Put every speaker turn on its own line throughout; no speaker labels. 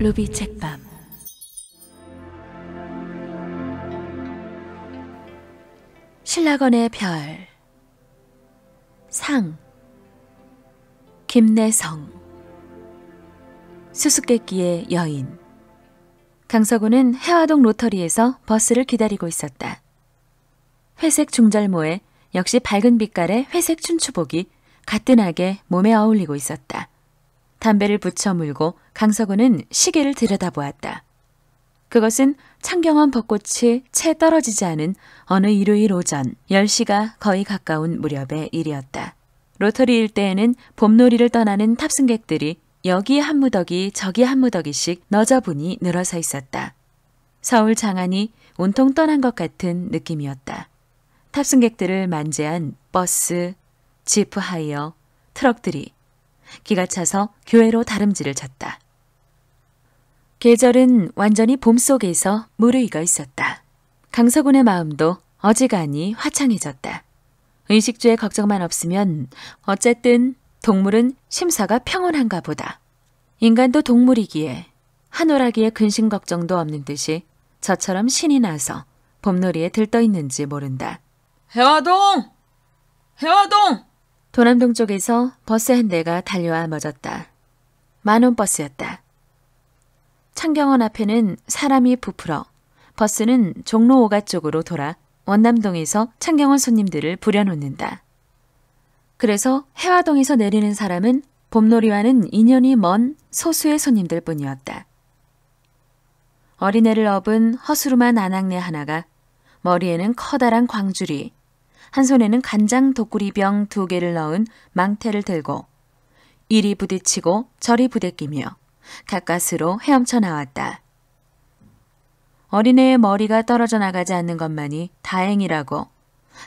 루비 책밤 신라건의 별 상 김내성 수수께끼의 여인 강서구는 해화동 로터리에서 버스를 기다리고 있었다. 회색 중절모에 역시 밝은 빛깔의 회색 춘추복이 가뿐하게 몸에 어울리고 있었다. 담배를 붙여 물고 강서구는 시계를 들여다보았다. 그것은 창경원 벚꽃이 채 떨어지지 않은 어느 일요일 오전 10시가 거의 가까운 무렵의 일이었다. 로터리 일대에는 봄놀이를 떠나는 탑승객들이 여기 한 무더기 저기 한 무더기씩 너저분히 늘어서 있었다. 서울 장안이 온통 떠난 것 같은 느낌이었다. 탑승객들을 만재한 버스, 지프 하이어, 트럭들이 기가 차서 교회로 다름질을 쳤다. 계절은 완전히 봄 속에서 무르익어 있었다. 강서군의 마음도 어지간히 화창해졌다. 의식주의 걱정만 없으면 어쨌든 동물은 심사가 평온한가 보다. 인간도 동물이기에 한오라기에 근심 걱정도 없는 듯이 저처럼 신이 나서 봄놀이에 들떠 있는지 모른다. 해화동! 해화동! 도남동 쪽에서 버스 한 대가 달려와 멎었다. 만원 버스였다. 창경원 앞에는 사람이 부풀어 버스는 종로 5가 쪽으로 돌아 원남동에서 창경원 손님들을 부려놓는다. 그래서 해화동에서 내리는 사람은 봄놀이와는 인연이 먼 소수의 손님들 뿐이었다. 어린애를 업은 허수름만 아낙네 하나가 머리에는 커다란 광주리 한 손에는 간장 독구리병 두 개를 넣은 망태를 들고 이리 부딪히고 저리 부대끼며 가까스로 헤엄쳐 나왔다. 어린애의 머리가 떨어져 나가지 않는 것만이 다행이라고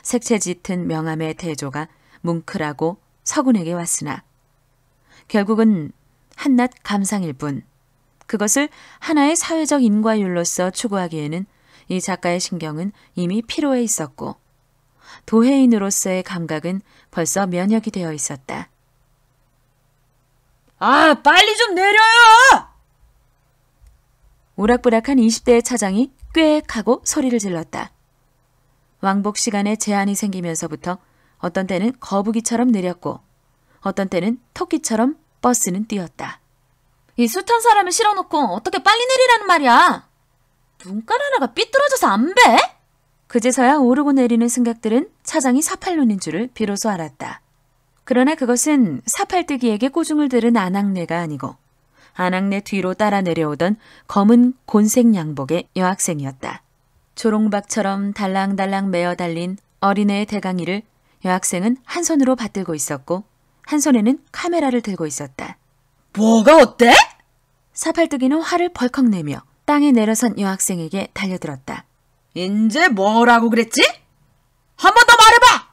색채 짙은 명함의 대조가 뭉클하고 서군에게 왔으나 결국은 한낱 감상일 뿐 그것을 하나의 사회적 인과율로서 추구하기에는 이 작가의 신경은 이미 피로해 있었고 도해인으로서의 감각은 벌써 면역이 되어 있었다. 아,
빨리 좀 내려요!
오락부락한 20대의 차장이 꽥 하고 소리를 질렀다. 왕복 시간에 제한이 생기면서부터 어떤 때는 거북이처럼 내렸고 어떤 때는 토끼처럼 버스는 뛰었다. 이 숱한 사람을 실어놓고 어떻게 빨리 내리라는 말이야? 눈깔 하나가 삐뚤어져서 안 배? 그제서야 오르고 내리는 승객들은 차장이 사팔눈인 줄을 비로소 알았다. 그러나 그것은 사팔뜨기에게 꾸중을 들은 안악내가 아니고 안악내 뒤로 따라 내려오던 검은 곤색 양복의 여학생이었다. 조롱박처럼 달랑달랑 메어 달린 어린애의 대강이를 여학생은 한 손으로 받들고 있었고 한 손에는 카메라를 들고 있었다. 뭐가 어때? 사팔뜨기는 화를 벌컥 내며 땅에 내려선 여학생에게 달려들었다. 인제 뭐라고 그랬지? 한 번 더 말해봐!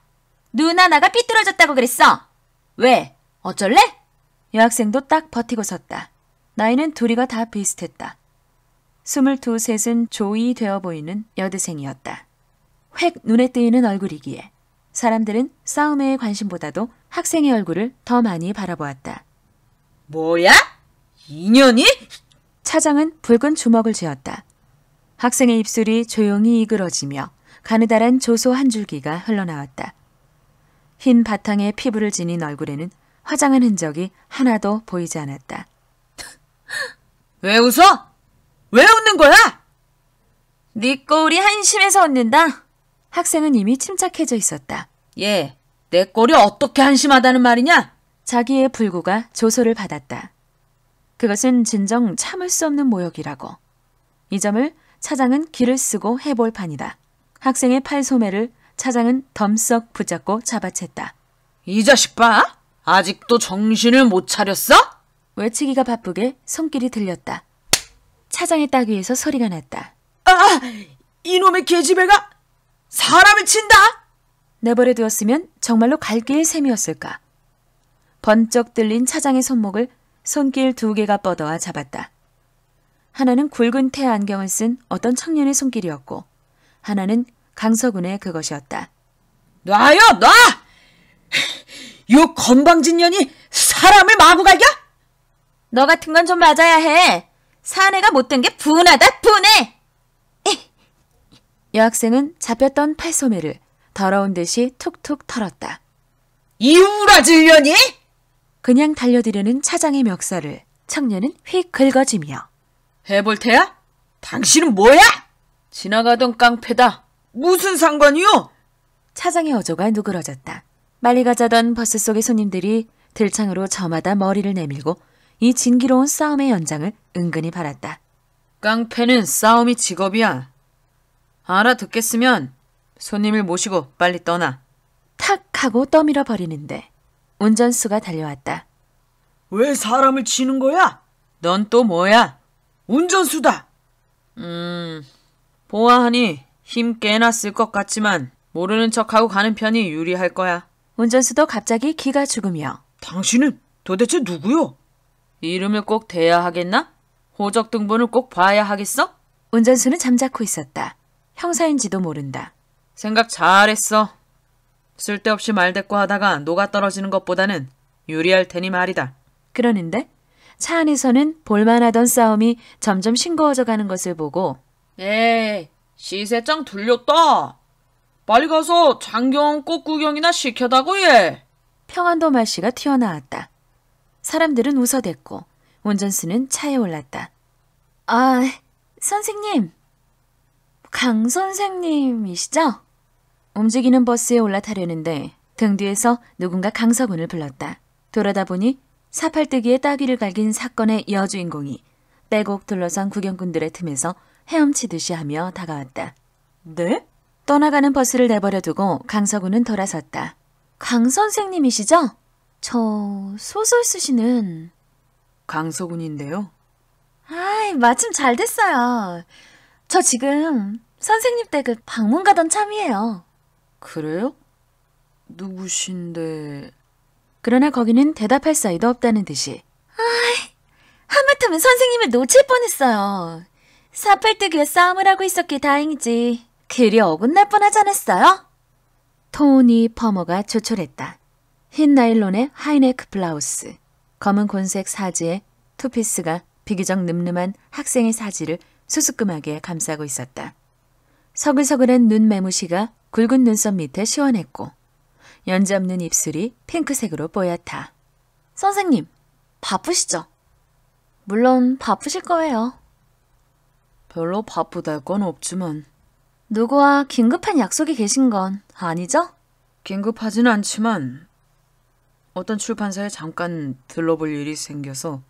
누나나가 삐뚤어졌다고 그랬어. 왜? 어쩔래? 여학생도 딱 버티고 섰다. 나이는 둘이가 다 비슷했다. 스물두 셋은 조이 되어 보이는 여대생이었다. 획 눈에 띄는 얼굴이기에 사람들은 싸움에 관심보다도 학생의 얼굴을 더 많이 바라보았다. 뭐야? 인연이? 차장은 붉은 주먹을 쥐었다. 학생의 입술이 조용히 이그러지며 가느다란 조소 한 줄기가 흘러나왔다. 흰 바탕에 피부를 지닌 얼굴에는 화장한 흔적이 하나도 보이지 않았다. 왜 웃어? 왜 웃는 거야? 네 꼴이 한심해서 웃는다. 학생은 이미 침착해져 있었다. 예, 내 꼴이 어떻게 한심하다는 말이냐? 자기의 불구가 조소를 받았다. 그것은 진정 참을 수 없는 모욕이라고. 이 점을 차장은 귀를 쓰고 해볼 판이다. 학생의 팔소매를 차장은 덤썩 붙잡고 잡아챘다. 이 자식 봐! 아직도 정신을 못 차렸어? 외치기가 바쁘게 손길이 들렸다. 차장의 따귀에서 소리가 났다. 아, 아! 이놈의 개집애가 사람을 친다! 내버려 두었으면 정말로 갈길 셈이었을까. 번쩍 들린 차장의 손목을 손길 두 개가 뻗어와 잡았다. 하나는 굵은 태 안경을 쓴 어떤 청년의 손길이었고 하나는 강서군의 그것이었다. 놔요 놔! 요 건방진년이 사람을 마구 갈겨? 너 같은 건 좀 맞아야 해. 사내가 못된 게 분하다 분해. 여학생은 잡혔던 팔소매를 더러운 듯이 툭툭 털었다. 이우라질려니? 그냥 달려드려는 차장의 멱살을 청년은 휙 긁어지며 해볼 테야? 당신은 뭐야? 지나가던 깡패다. 무슨 상관이요? 차장의 어조가 누그러졌다. 빨리 가자던 버스 속의 손님들이 들창으로 저마다 머리를 내밀고 이 진기로운 싸움의 연장을 은근히 바랐다.
깡패는 싸움이 직업이야. 알아듣겠으면 손님을 모시고 빨리 떠나.
탁 하고 떠밀어 버리는데 운전수가 달려왔다. 왜 사람을 치는 거야? 넌 또 뭐야? 운전수다. 음, 보아하니
힘 꽤나 쓸것 같지만 모르는 척하고 가는 편이 유리할 거야.
운전수도 갑자기 기가 죽으며
당신은 도대체 누구요? 이름을 꼭 대야 하겠나?
호적 등본을 꼭 봐야 하겠어? 운전수는 잠자코 있었다. 형사인지도 모른다.
생각 잘했어. 쓸데없이 말대꾸 하다가 녹아 떨어지는 것보다는 유리할 테니 말이다.
그러는데 차 안에서는 볼만하던 싸움이 점점 싱거워져 가는 것을 보고
에이, 시세장 들렸다. 빨리 가서 장경 꽃 구경이나 시켜다고 해.
평안도 말씨가 튀어나왔다. 사람들은 웃어댔고 운전수는 차에 올랐다. 아, 선생님. 강 선생님이시죠? 움직이는 버스에 올라타려는데 등 뒤에서 누군가 강서군을 불렀다. 돌아다 보니 사팔뜨기에 따귀를 갈긴 사건의 여주인공이 빼곡 둘러싼 구경꾼들의 틈에서 헤엄치듯이 하며 다가왔다. 네? 떠나가는 버스를 내버려 두고 강서구는 돌아섰다. 강 선생님이시죠? 저 소설 쓰시는 강서군인데요. 아이, 마침 잘 됐어요. 저 지금 선생님 댁을 그 방문 가던 참이에요. 그래요? 누구신데? 그러나 거기는 대답할 사이도 없다는 듯이. 아이, 하마터면 선생님을 놓칠 뻔했어요. 사팔뜨기에 싸움을 하고 있었기에 다행이지. 그리 어긋날 뻔하지 않았어요? 토니 퍼머가 조촐했다. 흰 나일론의 하이네크 블라우스, 검은 곤색 사지에 투피스가 비교적 늠름한 학생의 사지를 수수금하게 감싸고 있었다. 서글서글한 눈 매무시가 굵은 눈썹 밑에 시원했고 연지없는 입술이 핑크색으로 뽀얗다. 선생님, 바쁘시죠? 물론 바쁘실 거예요. 별로 바쁘달 건 없지만 누구와 긴급한 약속이 계신 건 아니죠? 긴급하진 않지만
어떤 출판사에 잠깐 들러볼 일이 생겨서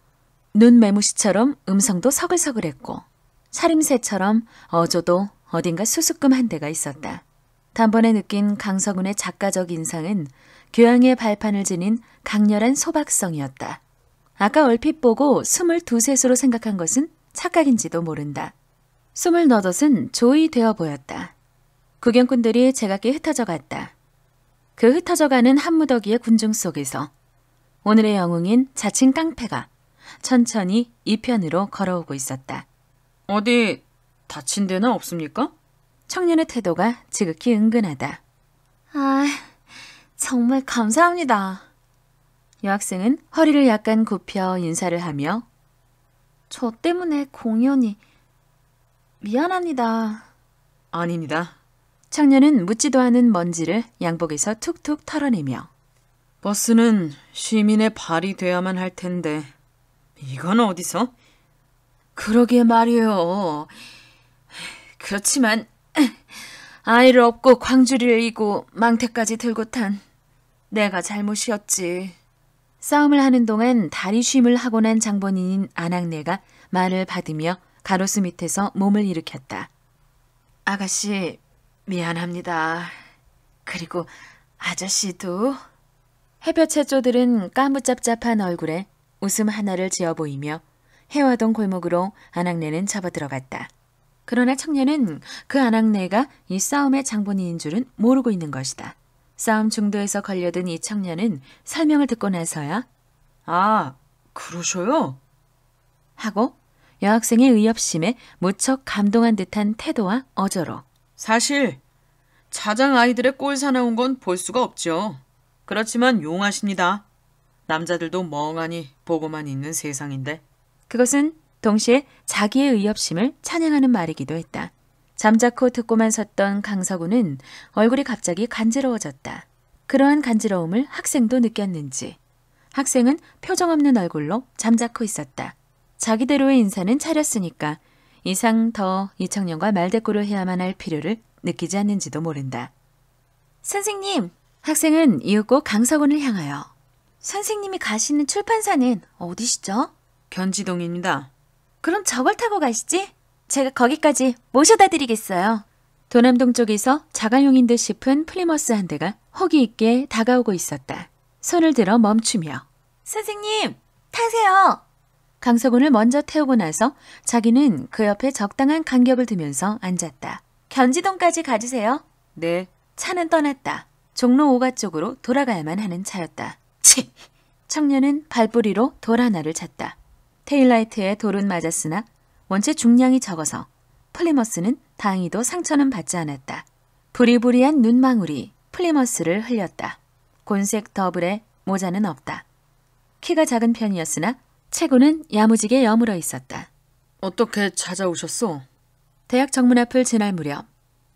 눈 매무시처럼 음성도 서글서글했고 차림새처럼 어조도 어딘가 수수금 한 대가 있었다. 단번에 느낀 강서군의 작가적 인상은 교양의 발판을 지닌 강렬한 소박성이었다. 아까 얼핏 보고 스물 두셋으로 생각한 것은 착각인지도 모른다. 스물 너덟은 조이 되어 보였다. 구경꾼들이 제각기 흩어져 갔다. 그 흩어져 가는 한무더기의 군중 속에서 오늘의 영웅인 자칭 깡패가 천천히 이편으로 걸어오고 있었다. 어디 다친 데는 없습니까? 청년의 태도가 지극히 은근하다. 아, 정말 감사합니다. 여학생은 허리를 약간 굽혀 인사를 하며 저 때문에 공연이 미안합니다. 아닙니다. 청년은 묻지도 않은 먼지를 양복에서 툭툭 털어내며
버스는 시민의 발이 돼야만 할 텐데 이건
어디서? 그러게 말이에요. 그렇지만 아이를 업고 광주리를 이고 망태까지 들고 탄 내가 잘못이었지. 싸움을 하는 동안 다리 쉼을 하고 난 장본인인 안학내가 말을 받으며 가로수 밑에서 몸을 일으켰다. 아가씨, 미안합니다. 그리고 아저씨도. 해볕채쪼들은까무잡잡한 얼굴에 웃음 하나를 지어 보이며 해화동 골목으로 안학내는 접어들어갔다. 그러나 청년은 그 아낙네가 이 싸움의 장본인인 줄은 모르고 있는 것이다. 싸움 중도에서 걸려든 이 청년은 설명을 듣고 나서야 아, 그러셔요? 하고 여학생의 의협심에 무척 감동한 듯한 태도와 어조로
사실 자장 아이들의 꼴 사나운 건 볼 수가 없죠. 그렇지만 용하십니다. 남자들도 멍하니 보고만 있는 세상인데
그것은 동시에 자기의 의협심을 찬양하는 말이기도 했다. 잠자코 듣고만 섰던 강서구는 얼굴이 갑자기 간지러워졌다. 그러한 간지러움을 학생도 느꼈는지. 학생은 표정 없는 얼굴로 잠자코 있었다. 자기대로의 인사는 차렸으니까 이상 더 이청년과 말대꾸를 해야만 할 필요를 느끼지 않는지도 모른다. 선생님! 학생은 이윽고 강서군을 향하여 선생님이 가시는 출판사는 어디시죠? 견지동입니다. 그럼 저걸 타고 가시지? 제가 거기까지 모셔다 드리겠어요. 도남동 쪽에서 자가용인 듯 싶은 플리머스 한 대가 허기 있게 다가오고 있었다. 손을 들어 멈추며 선생님 타세요. 강석훈을 먼저 태우고 나서 자기는 그 옆에 적당한 간격을 두면서 앉았다. 견지동까지 가주세요. 네. 차는 떠났다. 종로 5가 쪽으로 돌아가야만 하는 차였다. 치! 청년은 발뿌리로돌 하나를 찼다. 테일라이트의 돌은 맞았으나 원체 중량이 적어서 플리머스는 다행히도 상처는 받지 않았다. 부리부리한 눈망울이 플리머스를 흘렸다. 곤색 더블에 모자는 없다. 키가 작은 편이었으나 체구는 야무지게 여물어 있었다. 어떻게 찾아오셨소? 대학 정문 앞을 지날 무렵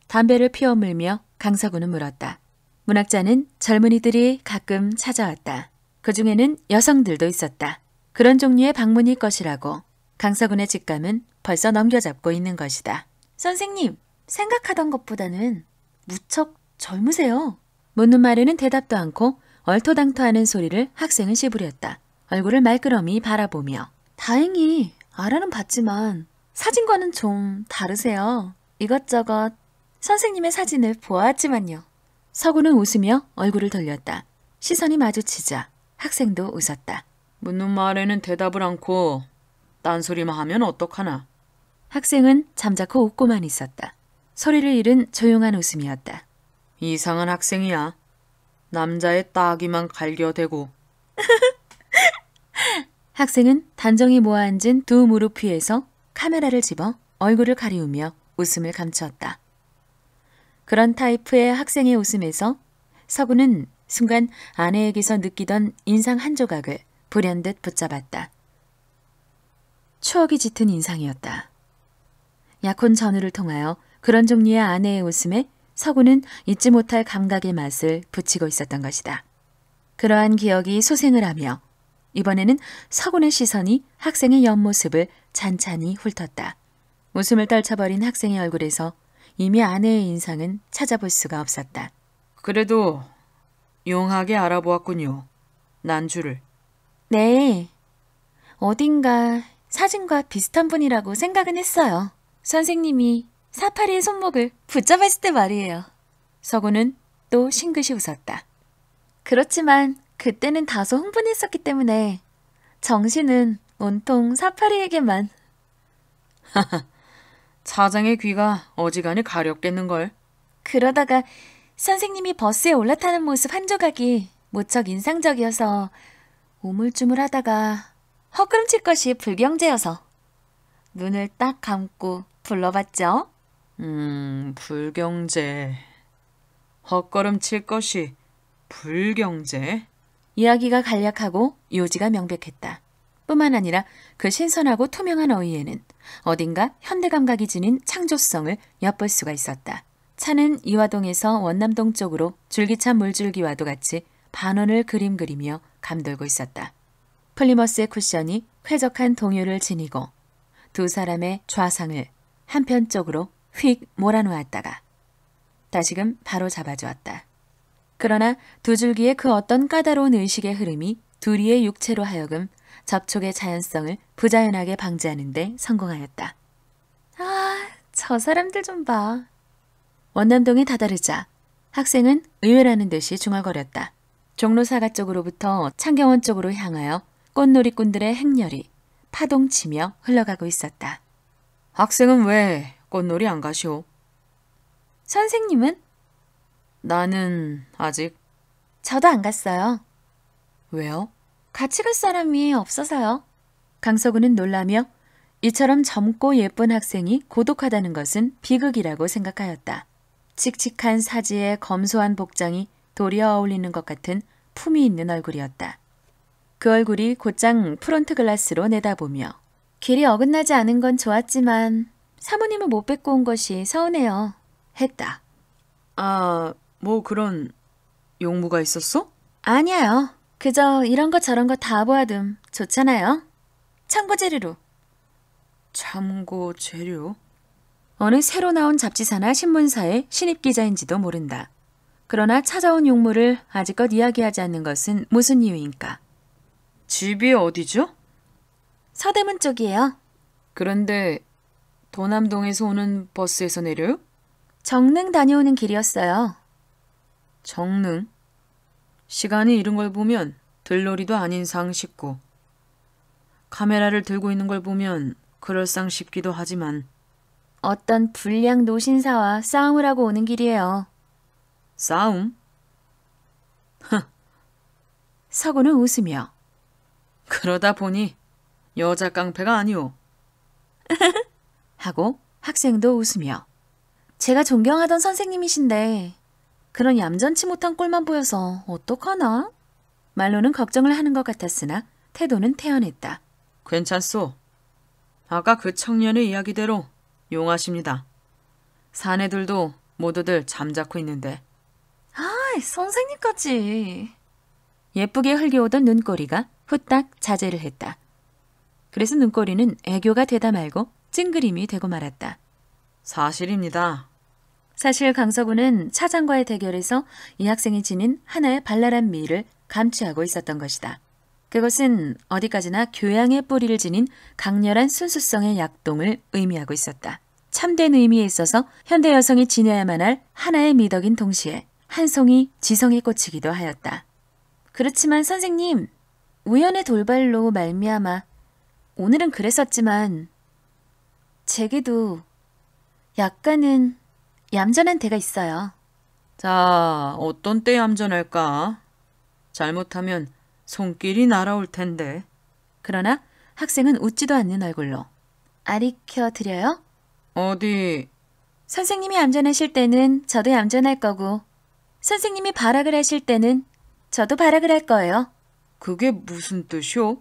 담배를 피워 물며 강사구는 물었다. 문학자는 젊은이들이 가끔 찾아왔다. 그 중에는 여성들도 있었다. 그런 종류의 방문일 것이라고 강서군의 직감은 벌써 넘겨잡고 있는 것이다. 선생님, 생각하던 것보다는 무척 젊으세요. 묻는 말에는 대답도 않고 얼토당토하는 소리를 학생은 시부렸다 얼굴을 말끄러미 바라보며 다행히 알아는 봤지만 사진과는 좀 다르세요. 이것저것 선생님의 사진을 보았지만요. 서구는 웃으며 얼굴을 돌렸다. 시선이 마주치자 학생도 웃었다. 묻는
말에는 대답을 않고 딴소리만 하면 어떡하나.
학생은 잠자코 웃고만 있었다. 소리를 잃은 조용한 웃음이었다.
이상한 학생이야. 남자의 따귀만 갈겨대고.
학생은 단정히 모아앉은 두 무릎 위에서 카메라를 집어 얼굴을 가리우며 웃음을 감추었다. 그런 타이프의 학생의 웃음에서 서구는 순간 아내에게서 느끼던 인상 한 조각을 불현듯 붙잡았다. 추억이 짙은 인상이었다. 약혼 전후를 통하여 그런 종류의 아내의 웃음에 서구는 잊지 못할 감각의 맛을 붙이고 있었던 것이다. 그러한 기억이 소생을 하며 이번에는 서군의 시선이 학생의 옆모습을 잔잔히 훑었다. 웃음을 떨쳐버린 학생의 얼굴에서 이미 아내의 인상은 찾아볼 수가 없었다.
그래도 용하게 알아보았군요.
난주를. 네. 어딘가 사진과 비슷한 분이라고 생각은 했어요. 선생님이 사파리의 손목을 붙잡았을 때 말이에요. 서구는 또 싱긋이 웃었다. 그렇지만 그때는 다소 흥분했었기 때문에 정신은 온통 사파리에게만. 하하, 사장의 귀가
어지간히 가렵겠는걸.
그러다가 선생님이 버스에 올라타는 모습 한 조각이 무척 인상적이어서 우물쭈물하다가 허금칠 것이 불경제여서 눈을 딱 감고 불러봤죠.
음, 불경제. 헛걸음칠 것이 불경제.
이야기가 간략하고 요지가 명백했다. 뿐만 아니라 그 신선하고 투명한 어휘에는 어딘가 현대 감각이 지닌 창조성을 엿볼 수가 있었다. 차는 이화동에서 원남동 쪽으로 줄기차 물줄기와도 같이 반원을 그림 그리며 감돌고 있었다. 플리머스의 쿠션이 쾌적한 동요를 지니고 두 사람의 좌상을 한편쪽으로 휙 몰아놓았다가 다시금 바로 잡아주었다. 그러나 두 줄기의 그 어떤 까다로운 의식의 흐름이 둘이의 육체로 하여금 접촉의 자연성을 부자연하게 방지하는데 성공하였다. 아, 저 사람들 좀 봐. 원남동에 다다르자 학생은 의외라는 듯이 중얼거렸다. 종로사가 쪽으로부터 창경원 쪽으로 향하여 꽃놀이꾼들의 행렬이 파동치며 흘러가고 있었다. 학생은 왜 꽃놀이 안 가시오? 선생님은? 나는 아직 저도 안 갔어요. 왜요? 같이 갈 사람이 없어서요. 강서구는 놀라며 이처럼 젊고 예쁜 학생이 고독하다는 것은 비극이라고 생각하였다. 칙칙한 사지에 검소한 복장이 돌이 어울리는 것 같은 품이 있는 얼굴이었다. 그 얼굴이 곧장 프론트 글라스로 내다보며 길이 어긋나지 않은 건 좋았지만 사모님을 못 뵙고 온 것이 서운해요. 했다.
아, 뭐 그런 용무가 있었어?
아니에요. 그저 이런 거 저런 거 다 보아둠 좋잖아요. 참고 재료로. 참고 재료? 어느 새로 나온 잡지사나 신문사의 신입 기자인지도 모른다. 그러나 찾아온 용모를 아직껏 이야기하지 않는 것은 무슨 이유인가? 집이 어디죠? 서대문 쪽이에요. 그런데 도남동에서 오는 버스에서 내려요? 정릉 다녀오는 길이었어요. 정릉? 시간이 이른 걸 보면 들놀이도 아닌 상식고 카메라를 들고 있는 걸 보면
그럴싸 싶기도 하지만
어떤 불량 노신사와 싸움을 하고 오는 길이에요. 싸움? 서고는 웃으며 그러다 보니 여자 깡패가 아니오. 하고 학생도 웃으며 제가 존경하던 선생님이신데 그런 얌전치 못한 꼴만 보여서 어떡하나? 말로는 걱정을 하는 것 같았으나 태도는 태연했다.
괜찮소. 아까 그 청년의 이야기대로 용하십니다. 사내들도 모두들 잠자코 있는데
선생님까지. 예쁘게 흘겨오던 눈꼬리가 후딱 자제를 했다. 그래서 눈꼬리는 애교가 되다 말고 찡그림이 되고 말았다.
사실입니다.
사실 강서구는 차장과의 대결에서 이 학생이 지닌 하나의 발랄한 미를 감추하고 있었던 것이다. 그것은 어디까지나 교양의 뿌리를 지닌 강렬한 순수성의 약동을 의미하고 있었다. 참된 의미에 있어서 현대 여성이 지녀야만 할 하나의 미덕인 동시에 한 송이 지성에 꽂히기도 하였다. 그렇지만 선생님, 우연의 돌발로 말미암아 오늘은 그랬었지만 제게도 약간은 얌전한 때가 있어요. 자, 어떤 때 얌전할까? 잘못하면 손길이 날아올 텐데. 그러나 학생은 웃지도 않는 얼굴로 아리켜 드려요? 어디? 선생님이 얌전하실 때는 저도 얌전할 거고 선생님이 발악을 하실 때는 저도 발악을 할 거예요. 그게 무슨 뜻이오?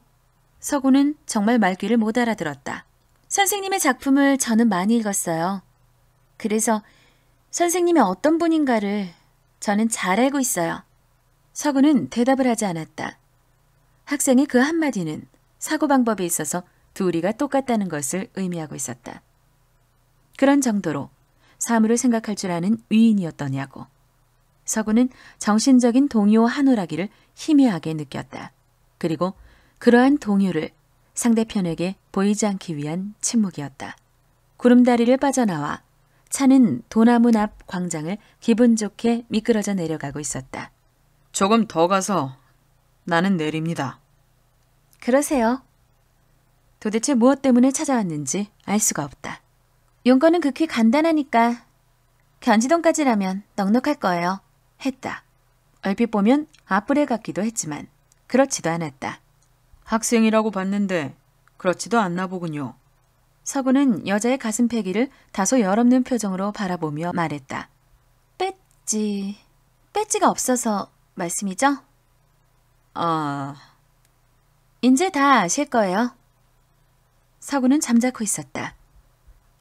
서구는 정말 말귀를 못 알아들었다. 선생님의 작품을 저는 많이 읽었어요. 그래서 선생님이 어떤 분인가를 저는 잘 알고 있어요. 서구는 대답을 하지 않았다. 학생의 그 한마디는 사고 방법에 있어서 둘이가 똑같다는 것을 의미하고 있었다. 그런 정도로 사물을 생각할 줄 아는 위인이었더냐고. 서구는 정신적인 동요 한오라기를 희미하게 느꼈다. 그리고 그러한 동요를 상대편에게 보이지 않기 위한 침묵이었다. 구름다리를 빠져나와 차는 도나문 앞 광장을 기분 좋게 미끄러져 내려가고 있었다.
조금 더 가서
나는 내립니다. 그러세요. 도대체 무엇 때문에 찾아왔는지 알 수가 없다. 용건은 극히 간단하니까 견지동까지라면 넉넉할 거예요. 했다. 얼핏 보면 악플에 같기도 했지만 그렇지도 않았다.
학생이라고 봤는데 그렇지도 않나 보군요.
서구는 여자의 가슴 패기를 다소 열없는 표정으로 바라보며 말했다. 뺏지뺏지가 없어서 말씀이죠? 아... 이제 다 아실 거예요. 서구는 잠자코 있었다.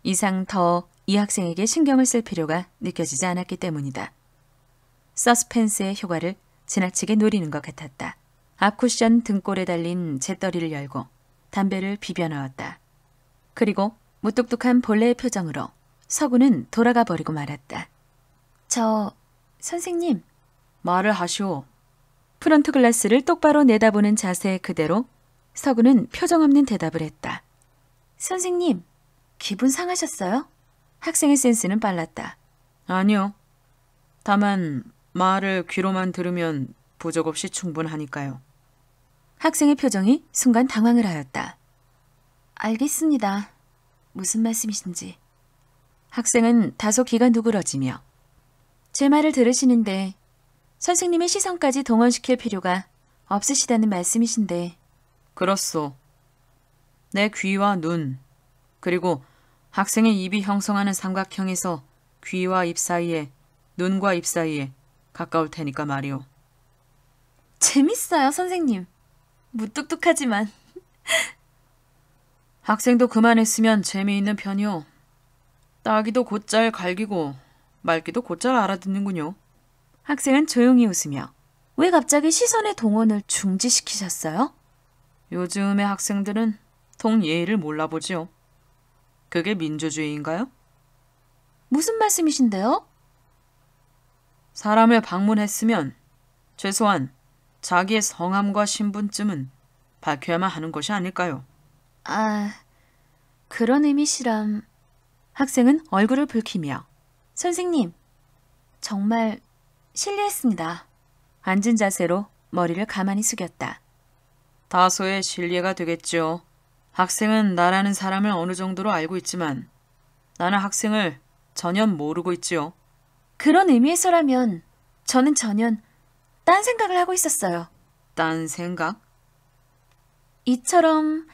이상 더 이 학생에게 신경을 쓸 필요가 느껴지지 않았기 때문이다. 서스펜스의 효과를 지나치게 노리는 것 같았다. 앞쿠션 등골에 달린 재떨이를 열고 담배를 비벼 넣었다. 그리고 무뚝뚝한 본래의 표정으로 서구는 돌아가 버리고 말았다. 저 선생님 말을 하시오. 프런트 글라스를 똑바로 내다보는 자세 그대로 서구는 표정 없는 대답을 했다. 선생님 기분 상하셨어요? 학생의 센스는 빨랐다. 아니요. 다만
말을 귀로만 들으면 부족 없이 충분하니까요.
학생의 표정이 순간 당황을 하였다. 알겠습니다. 무슨 말씀이신지. 학생은 다소 귀가 누그러지며 제 말을 들으시는데 선생님의 시선까지 동원시킬 필요가 없으시다는 말씀이신데.
그렇소. 내 귀와 눈, 그리고 학생의 입이 형성하는 삼각형에서 귀와 입 사이에, 눈과 입 사이에 가까울 테니까 말이오.
재밌어요, 선생님. 무뚝뚝하지만. 학생도 그만했으면 재미있는 편이오.
따기도 곧잘 갈기고 말기도 곧잘
알아듣는군요. 학생은 조용히 웃으며 왜 갑자기 시선의 동원을 중지시키셨어요? 요즘의 학생들은 통 예의를 몰라보지요.
그게 민주주의인가요?
무슨 말씀이신데요?
사람을 방문했으면 최소한 자기의 성함과 신분쯤은 밝혀야만 하는 것이 아닐까요?
아, 그런 의미시람. 학생은 얼굴을 붉히며 선생님, 정말 실례했습니다. 앉은 자세로 머리를 가만히 숙였다.
다소의 실례가 되겠지요. 학생은 나라는 사람을 어느 정도로 알고 있지만 나는 학생을 전혀 모르고 있지요.
그런 의미에서라면 저는 전혀 딴 생각을 하고 있었어요. 딴 생각? 이처럼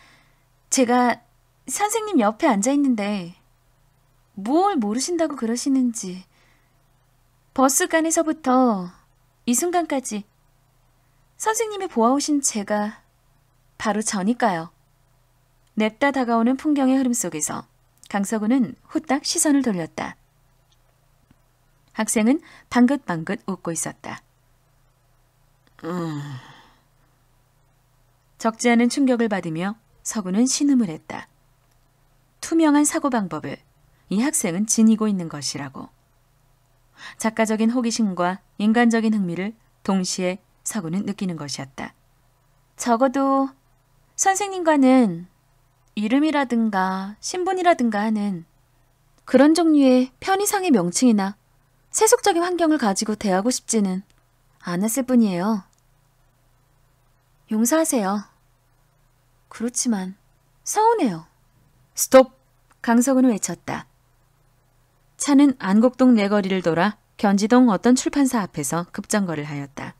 제가 선생님 옆에 앉아 있는데 뭘 모르신다고 그러시는지 버스간에서부터 이 순간까지 선생님이 보아오신 제가 바로 저니까요. 냅다 다가오는 풍경의 흐름 속에서 강서구는 후딱 시선을 돌렸다. 학생은 방긋방긋 웃고 있었다. 음. 적지 않은 충격을 받으며 서구는 신음을 했다. 투명한 사고방법을 이 학생은 지니고 있는 것이라고. 작가적인 호기심과 인간적인 흥미를 동시에 서구는 느끼는 것이었다. 적어도 선생님과는 이름이라든가 신분이라든가 하는 그런 종류의 편의상의 명칭이나 세속적인 환경을 가지고 대하고 싶지는 않았을 뿐이에요. 용서하세요. 그렇지만 서운해요. 스톱! 강석은을 외쳤다. 차는 안곡동 내거리를 네 돌아 견지동 어떤 출판사 앞에서 급정거를 하였다.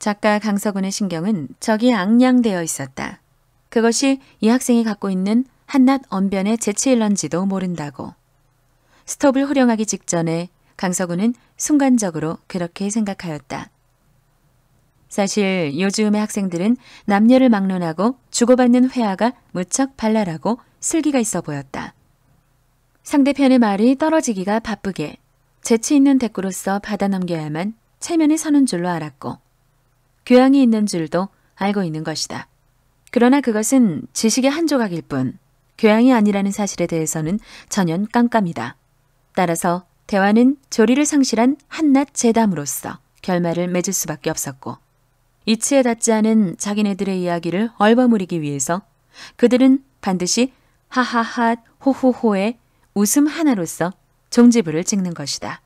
작가 강석은의 신경은 적이 앙양되어 있었다. 그것이 이 학생이 갖고 있는 한낱 언변의 재치일런지도 모른다고. 스톱을 호령하기 직전에 강서구는 순간적으로 그렇게 생각하였다. 사실 요즘의 학생들은 남녀를 막론하고 주고받는 회화가 무척 발랄하고 슬기가 있어 보였다. 상대편의 말이 떨어지기가 바쁘게 재치 있는 대꾸로서 받아넘겨야만 체면이 서는 줄로 알았고 교양이 있는 줄도 알고 있는 것이다. 그러나 그것은 지식의 한 조각일 뿐 교양이 아니라는 사실에 대해서는 전혀 깜깜이다. 따라서 대화는 조리를 상실한 한낱 재담으로서 결말을 맺을 수밖에 없었고 이치에 닿지 않은 자기네들의 이야기를 얼버무리기 위해서 그들은 반드시 하하하 호호호의 웃음 하나로서 종지부를 찍는 것이다.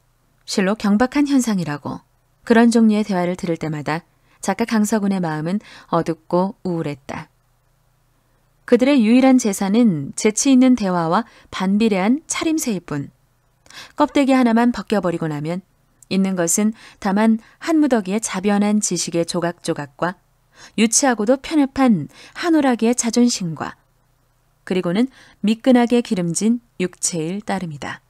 실로 경박한 현상이라고 그런 종류의 대화를 들을 때마다 작가 강서군의 마음은 어둡고 우울했다. 그들의 유일한 재산은 재치 있는 대화와 반비례한 차림새일 뿐 껍데기 하나만 벗겨버리고 나면 있는 것은 다만 한 무더기의 자변한 지식의 조각조각과 유치하고도 편협한 한오라기의 자존심과 그리고는 미끈하게 기름진 육체일 따름이다.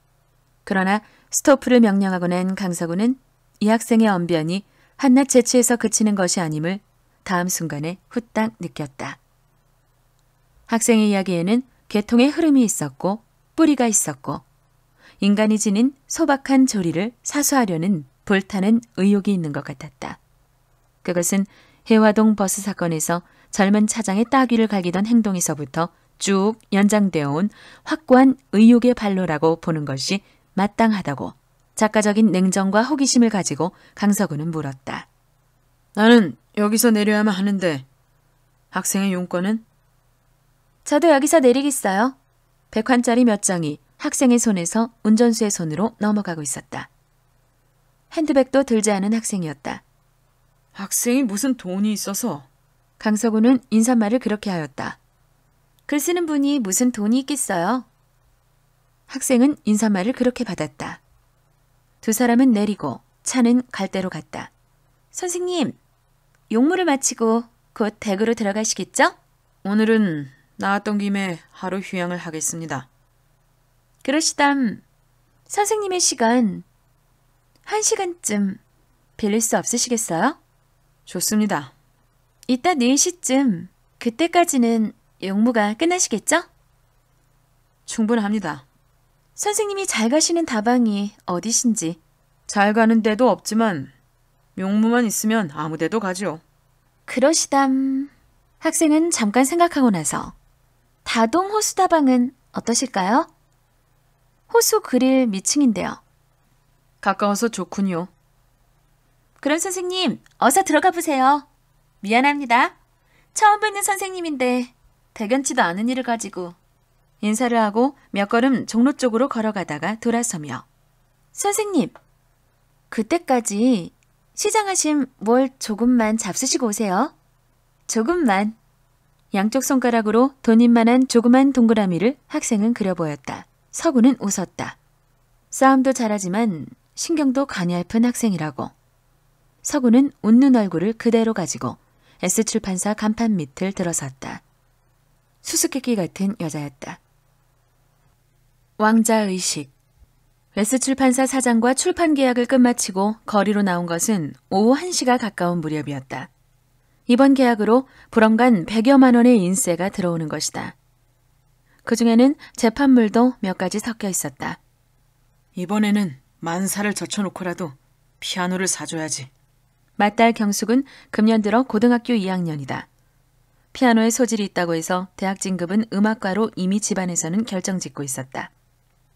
그러나 스토프를 명령하고 낸 강사군은 이 학생의 언변이 한낱 재치에서 그치는 것이 아님을 다음 순간에 후딱 느꼈다. 학생의 이야기에는 계통의 흐름이 있었고 뿌리가 있었고 인간이 지닌 소박한 조리를 사수하려는 불타는 의욕이 있는 것 같았다. 그것은 해화동 버스 사건에서 젊은 차장의 따귀를 갈기던 행동에서부터 쭉 연장되어 온 확고한 의욕의 발로라고 보는 것이 마땅하다고 작가적인 냉정과 호기심을 가지고 강서구는 물었다. 나는 여기서 내려야만 하는데 학생의 용건은? 저도 여기서 내리겠어요. 백환짜리 몇 장이 학생의 손에서 운전수의 손으로 넘어가고 있었다. 핸드백도 들지 않은 학생이었다.
학생이 무슨 돈이 있어서?
강서구는 인사말을 그렇게 하였다. 글 쓰는 분이 무슨 돈이 있겠어요? 학생은 인사말을 그렇게 받았다. 두 사람은 내리고 차는 갈대로 갔다. 선생님, 용무를 마치고 곧 댁으로 들어가시겠죠? 오늘은
나왔던 김에 하루 휴양을 하겠습니다.
그러시담 선생님의 시간 한 시간쯤 빌릴 수 없으시겠어요? 좋습니다. 이따 4시쯤 그때까지는 용무가 끝나시겠죠? 충분합니다. 선생님이 잘 가시는 다방이 어디신지 잘 가는 데도 없지만 용무만 있으면 아무 데도 가지요. 그러시담 학생은 잠깐 생각하고 나서 다동 호수다방은 어떠실까요? 호수 그릴 미층인데요. 가까워서 좋군요. 그럼 선생님, 어서 들어가 보세요. 미안합니다. 처음 뵙는 선생님인데 대견치도 않은 일을 가지고 인사를 하고 몇 걸음 종로 쪽으로 걸어가다가 돌아서며 선생님, 그때까지 시장하심 뭘 조금만 잡수시고 오세요. 조금만. 양쪽 손가락으로 돈인만한 조그만 동그라미를 학생은 그려 보였다. 서구는 웃었다. 싸움도 잘하지만 신경도 가아픈 학생이라고. 서구는 웃는 얼굴을 그대로 가지고 S출판사 간판 밑을 들어섰다. 수수께끼 같은 여자였다. 왕자의식 S출판사 사장과 출판 계약을 끝마치고 거리로 나온 것은 오후 1시가 가까운 무렵이었다. 이번 계약으로 불험간 100여만 원의 인세가 들어오는 것이다. 그 중에는 재판물도 몇 가지 섞여 있었다.
이번에는 만사를 젖혀놓고라도 피아노를 사줘야지.
맏딸 경숙은 금년 들어 고등학교 2학년이다. 피아노에 소질이 있다고 해서 대학 진급은 음악과로 이미 집안에서는 결정짓고 있었다.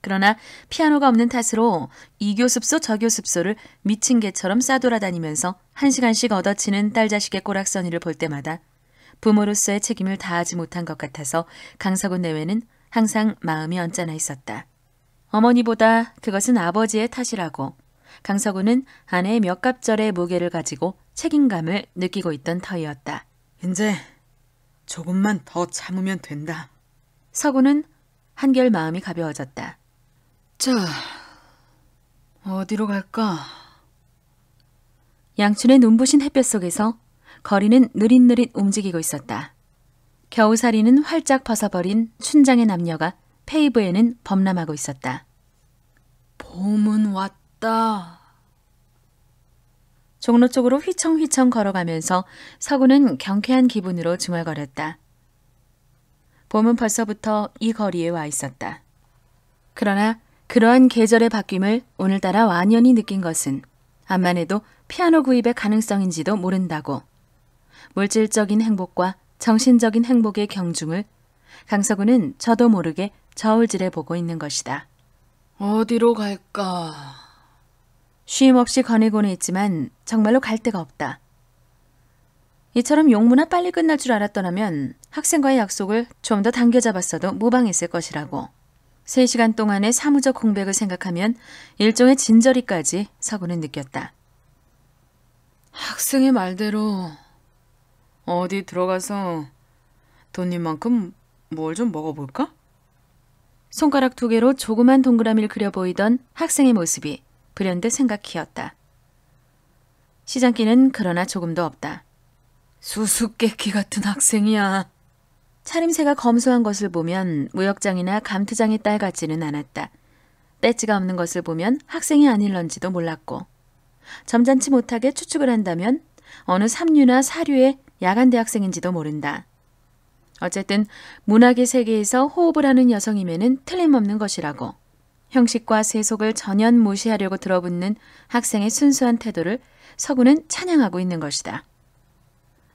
그러나 피아노가 없는 탓으로 이교습소 저교습소를 미친 개처럼 싸돌아다니면서 한 시간씩 얻어치는 딸 자식의 꼬락서니를 볼 때마다 부모로서의 책임을 다하지 못한 것 같아서 강서군 내외는 항상 마음이 언짢아 있었다. 어머니보다 그것은 아버지의 탓이라고 강서구는 아내의 몇 갑절의 무게를 가지고 책임감을 느끼고 있던 터이었다.
이제 조금만 더 참으면 된다.
서구는 한결 마음이 가벼워졌다. 자, 어디로 갈까? 양춘의 눈부신 햇볕 속에서 거리는 느릿느릿 움직이고 있었다. 겨우살이는 활짝 벗어버린 춘장의 남녀가 페이브에는 범람하고 있었다. 봄은 왔다. 종로 쪽으로 휘청휘청 걸어가면서 서구는 경쾌한 기분으로 중얼거렸다. 봄은 벌써부터 이 거리에 와 있었다. 그러나 그러한 계절의 바뀜을 오늘따라 완연히 느낀 것은 암만 해도 피아노 구입의 가능성인지도 모른다고 물질적인 행복과 정신적인 행복의 경중을 강서구는 저도 모르게 저울질해 보고 있는 것이다. 어디로 갈까? 쉼없이 거니고는 있지만 정말로 갈 데가 없다. 이처럼 용문화 빨리 끝날 줄 알았더라면 학생과의 약속을 좀 더 당겨잡았어도 무방했을 것이라고. 3시간 동안의 사무적 공백을 생각하면 일종의 진저리까지 서구는 느꼈다. 학생의 말대로
어디 들어가서 돈님만큼 뭘 좀 먹어볼까?
손가락 두 개로 조그만 동그라미를 그려 보이던 학생의 모습이 불현듯 생각이었다. 시장기는 그러나 조금도 없다. 수수께끼 같은 학생이야. 차림새가 검소한 것을 보면 무역장이나 감투장의 딸 같지는 않았다. 배지가 없는 것을 보면 학생이 아닐런지도 몰랐고 점잖지 못하게 추측을 한다면 어느 삼류나 사류의 야간 대학생인지도 모른다. 어쨌든 문학의 세계에서 호흡을 하는 여성임에는 틀림없는 것이라고 형식과 세속을 전연 무시하려고 들어붙는 학생의 순수한 태도를 서구는 찬양하고 있는 것이다.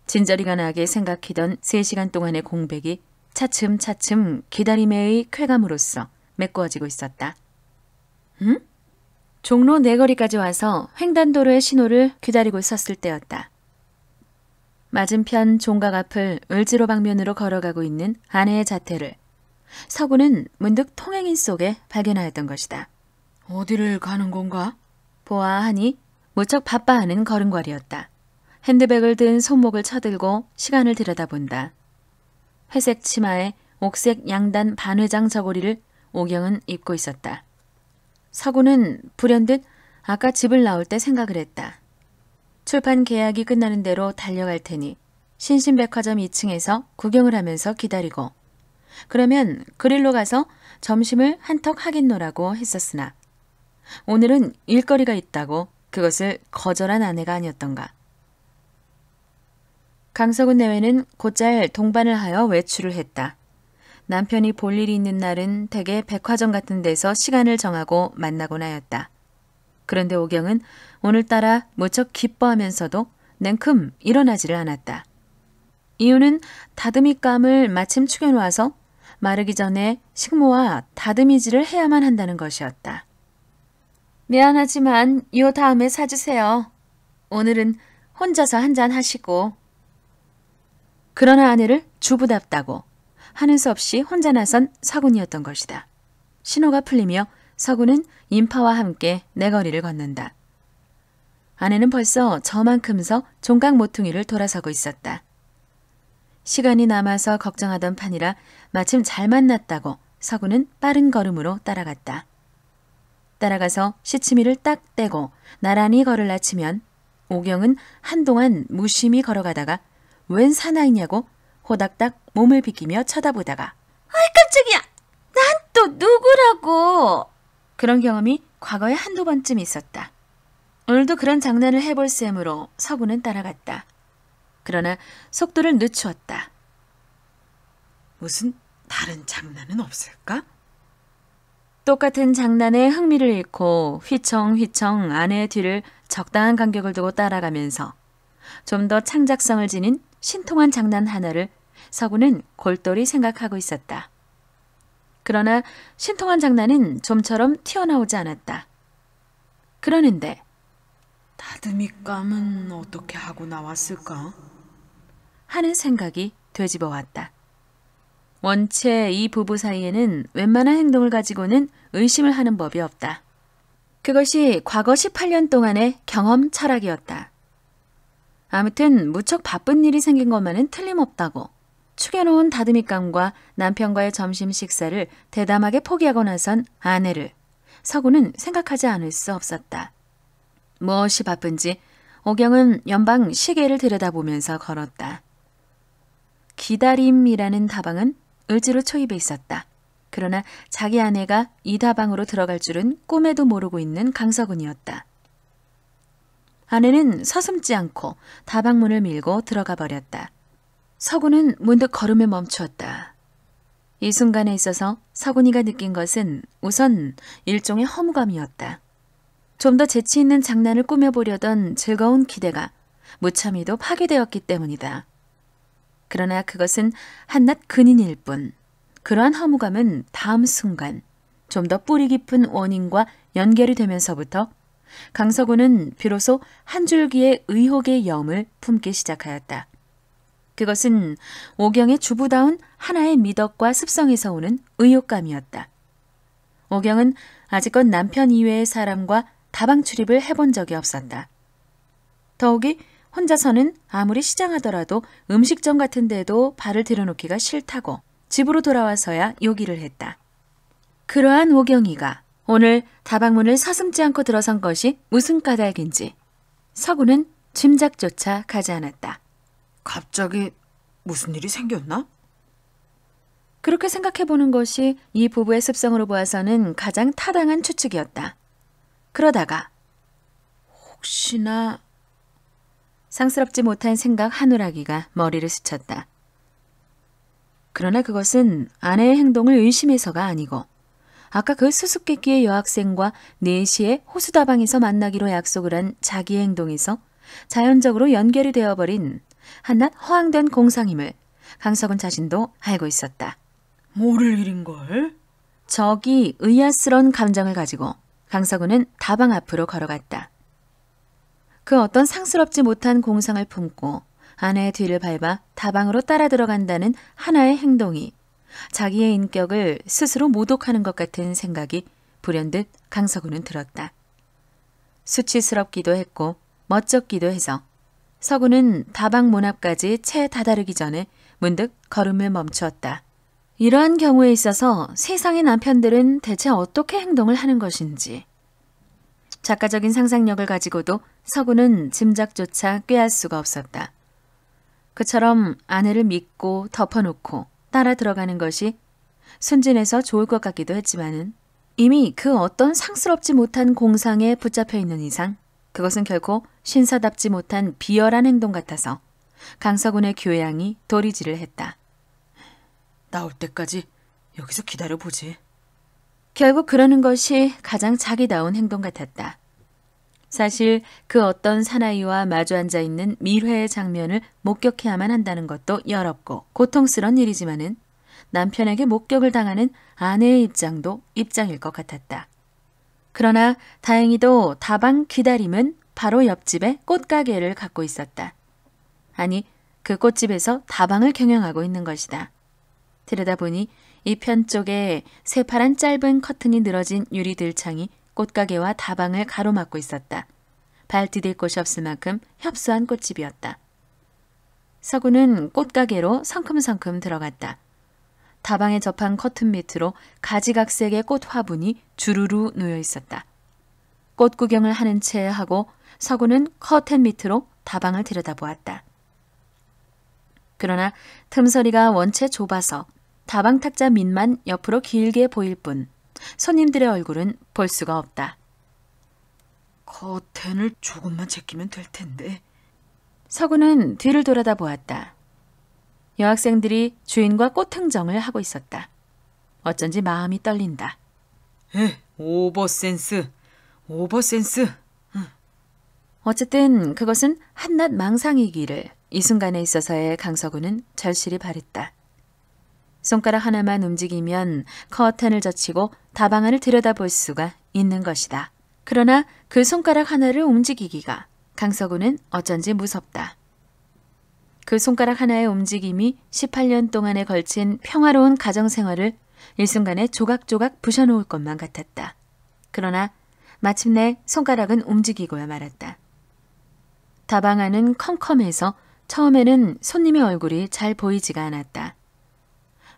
진저리가 나게 생각하던 3시간 동안의 공백이 차츰차츰 기다림의 쾌감으로써 메꿔지고 있었다. 응? 종로 네거리까지 와서 횡단도로의 신호를 기다리고 있었을 때였다. 맞은편 종각 앞을 을지로 방면으로 걸어가고 있는 아내의 자태를 서구는 문득 통행인 속에 발견하였던 것이다. 어디를 가는 건가? 보아하니 무척 바빠하는 걸음걸이였다. 핸드백을 든 손목을 쳐들고 시간을 들여다본다. 회색 치마에 옥색 양단 반회장 저고리를 오경은 입고 있었다. 서구는 불현듯 아까 집을 나올 때 생각을 했다. 출판 계약이 끝나는 대로 달려갈 테니 신신백화점 2층에서 구경을 하면서 기다리고 그러면 그릴로 가서 점심을 한턱 하겠노라고 했었으나 오늘은 일거리가 있다고 그것을 거절한 아내가 아니었던가. 강석은 내외는 곧잘 동반을 하여 외출을 했다. 남편이 볼 일이 있는 날은 대개 백화점 같은 데서 시간을 정하고 만나곤 하였다. 그런데 오경은 오늘따라 무척 기뻐하면서도 냉큼 일어나지를 않았다. 이유는 다듬이감을 마침 축여놓아서 마르기 전에 식모와 다듬이질을 해야만 한다는 것이었다. 미안하지만 요 다음에 사주세요. 오늘은 혼자서 한잔 하시고. 그러나 아내를 주부답다고 하는 수 없이 혼자 나선 사군이었던 것이다. 신호가 풀리며 서구는 인파와 함께 내 거리를 걷는다. 아내는 벌써 저만큼 서 종각 모퉁이를 돌아서고 있었다. 시간이 남아서 걱정하던 판이라 마침 잘 만났다고 서구는 빠른 걸음으로 따라갔다. 따라가서 시치미를 딱 떼고 나란히 걸을 아치면 오경은 한동안 무심히 걸어가다가 웬 사나이냐고 호닥닥 몸을 비키며 쳐다보다가 아이 깜짝이야! 난 또 누구라고! 그런 경험이 과거에 한두 번쯤 있었다. 오늘도 그런 장난을 해볼 셈으로 서구는 따라갔다. 그러나 속도를 늦추었다.
무슨 다른 장난은 없을까?
똑같은 장난에 흥미를 잃고 휘청휘청 아내의 뒤를 적당한 간격을 두고 따라가면서 좀 더 창작성을 지닌 신통한 장난 하나를 서구는 골똘히 생각하고 있었다. 그러나 신통한 장난은 좀처럼 튀어나오지 않았다. 그러는데 다듬이 감은 어떻게 하고 나왔을까? 하는 생각이 되짚어 왔다. 원체 이 부부 사이에는 웬만한 행동을 가지고는 의심을 하는 법이 없다. 그것이 과거 18년 동안의 경험 철학이었다. 아무튼 무척 바쁜 일이 생긴 것만은 틀림없다고. 축여놓은 다듬이감과 남편과의 점심 식사를 대담하게 포기하고 나선 아내를 서구는 생각하지 않을 수 없었다. 무엇이 바쁜지 오경은 연방 시계를 들여다보면서 걸었다. 기다림이라는 다방은 을지로 초입에 있었다. 그러나 자기 아내가 이 다방으로 들어갈 줄은 꿈에도 모르고 있는 강서군이었다. 아내는 서슴지 않고 다방문을 밀고 들어가 버렸다. 서구는 문득 걸음에 멈추었다. 이 순간에 있어서 서군이가 느낀 것은 우선 일종의 허무감이었다. 좀 더 재치 있는 장난을 꾸며보려던 즐거운 기대가 무참히도 파괴되었기 때문이다. 그러나 그것은 한낱 근인일 뿐. 그러한 허무감은 다음 순간 좀 더 뿌리 깊은 원인과 연결이 되면서부터 강서구는 비로소 한 줄기의 의혹의 염을 품기 시작하였다. 그것은 오경의 주부다운 하나의 미덕과 습성에서 오는 의욕감이었다. 오경은 아직껏 남편 이외의 사람과 다방 출입을 해본 적이 없었다. 더욱이 혼자서는 아무리 시장하더라도 음식점 같은 데도 발을 들여놓기가 싫다고 집으로 돌아와서야 요기를 했다. 그러한 오경이가 오늘 다방문을 서슴지 않고 들어선 것이 무슨 까닭인지 서구는 짐작조차 가지 않았다. 갑자기 무슨 일이 생겼나? 그렇게 생각해보는 것이 이 부부의 습성으로 보아서는 가장 타당한 추측이었다. 그러다가 혹시나 상스럽지 못한 생각 한우라기가 머리를 스쳤다. 그러나 그것은 아내의 행동을 의심해서가 아니고 아까 그 수수께끼의 여학생과 4시에 호수다방에서 만나기로 약속을 한 자기의 행동에서 자연적으로 연결이 되어버린 한낱 허황된 공상임을 강석은 자신도 알고 있었다. 모를
일인걸?
저기 의아스러운 감정을 가지고 강석은은 다방 앞으로 걸어갔다. 그 어떤 상스럽지 못한 공상을 품고 아내의 뒤를 밟아 다방으로 따라 들어간다는 하나의 행동이 자기의 인격을 스스로 모독하는 것 같은 생각이 불현듯 강석우는 들었다. 수치스럽기도 했고 멋쩍기도 해서 서구는 다방 문 앞까지 채 다다르기 전에 문득 걸음을 멈추었다. 이러한 경우에 있어서 세상의 남편들은 대체 어떻게 행동을 하는 것인지. 작가적인 상상력을 가지고도 서구는 짐작조차 꾀할 수가 없었다. 그처럼 아내를 믿고 덮어놓고 따라 들어가는 것이 순진해서 좋을 것 같기도 했지만 이미 그 어떤 상스럽지 못한 공상에 붙잡혀 있는 이상 그것은 결코 신사답지 못한 비열한 행동 같아서 강서군의 교양이 도리지를 했다. 나올 때까지
여기서 기다려보지.
결국 그러는 것이 가장 자기다운 행동 같았다. 사실 그 어떤 사나이와 마주 앉아 있는 밀회의 장면을 목격해야만 한다는 것도 열없고 고통스런 일이지만은 남편에게 목격을 당하는 아내의 입장도 입장일 것 같았다. 그러나 다행히도 다방 기다림은 바로 옆집에 꽃가게를 갖고 있었다. 아니, 그 꽃집에서 다방을 경영하고 있는 것이다. 들여다보니 이편 쪽에 새파란 짧은 커튼이 늘어진 유리 들창이 꽃가게와 다방을 가로막고 있었다. 발 디딜 곳이 없을 만큼 협소한 꽃집이었다. 서구는 꽃가게로 성큼성큼 들어갔다. 다방에 접한 커튼 밑으로 가지각색의 꽃 화분이 주르르 놓여 있었다. 꽃 구경을 하는 채 하고 서구는 커튼 밑으로 다방을 들여다보았다. 그러나 틈서리가 원체 좁아서 다방 탁자 밑만 옆으로 길게 보일 뿐 손님들의 얼굴은 볼 수가 없다.
커튼을 조금만 제끼면 될 텐데.
서구는 뒤를 돌아다 보았다. 여학생들이 주인과 꽃흥정을 하고 있었다. 어쩐지 마음이 떨린다.
에, 오버센스, 오버센스.
어쨌든 그것은 한낱 망상이기를 이 순간에 있어서의 강서구는 절실히 바랬다. 손가락 하나만 움직이면 커튼을 젖히고 다방 안을 들여다볼 수가 있는 것이다. 그러나 그 손가락 하나를 움직이기가 강서구는 어쩐지 무섭다. 그 손가락 하나의 움직임이 18년 동안에 걸친 평화로운 가정생활을 일순간에 조각조각 부셔놓을 것만 같았다. 그러나 마침내 손가락은 움직이고야 말았다. 다방 안은 컴컴해서 처음에는 손님의 얼굴이 잘 보이지가 않았다.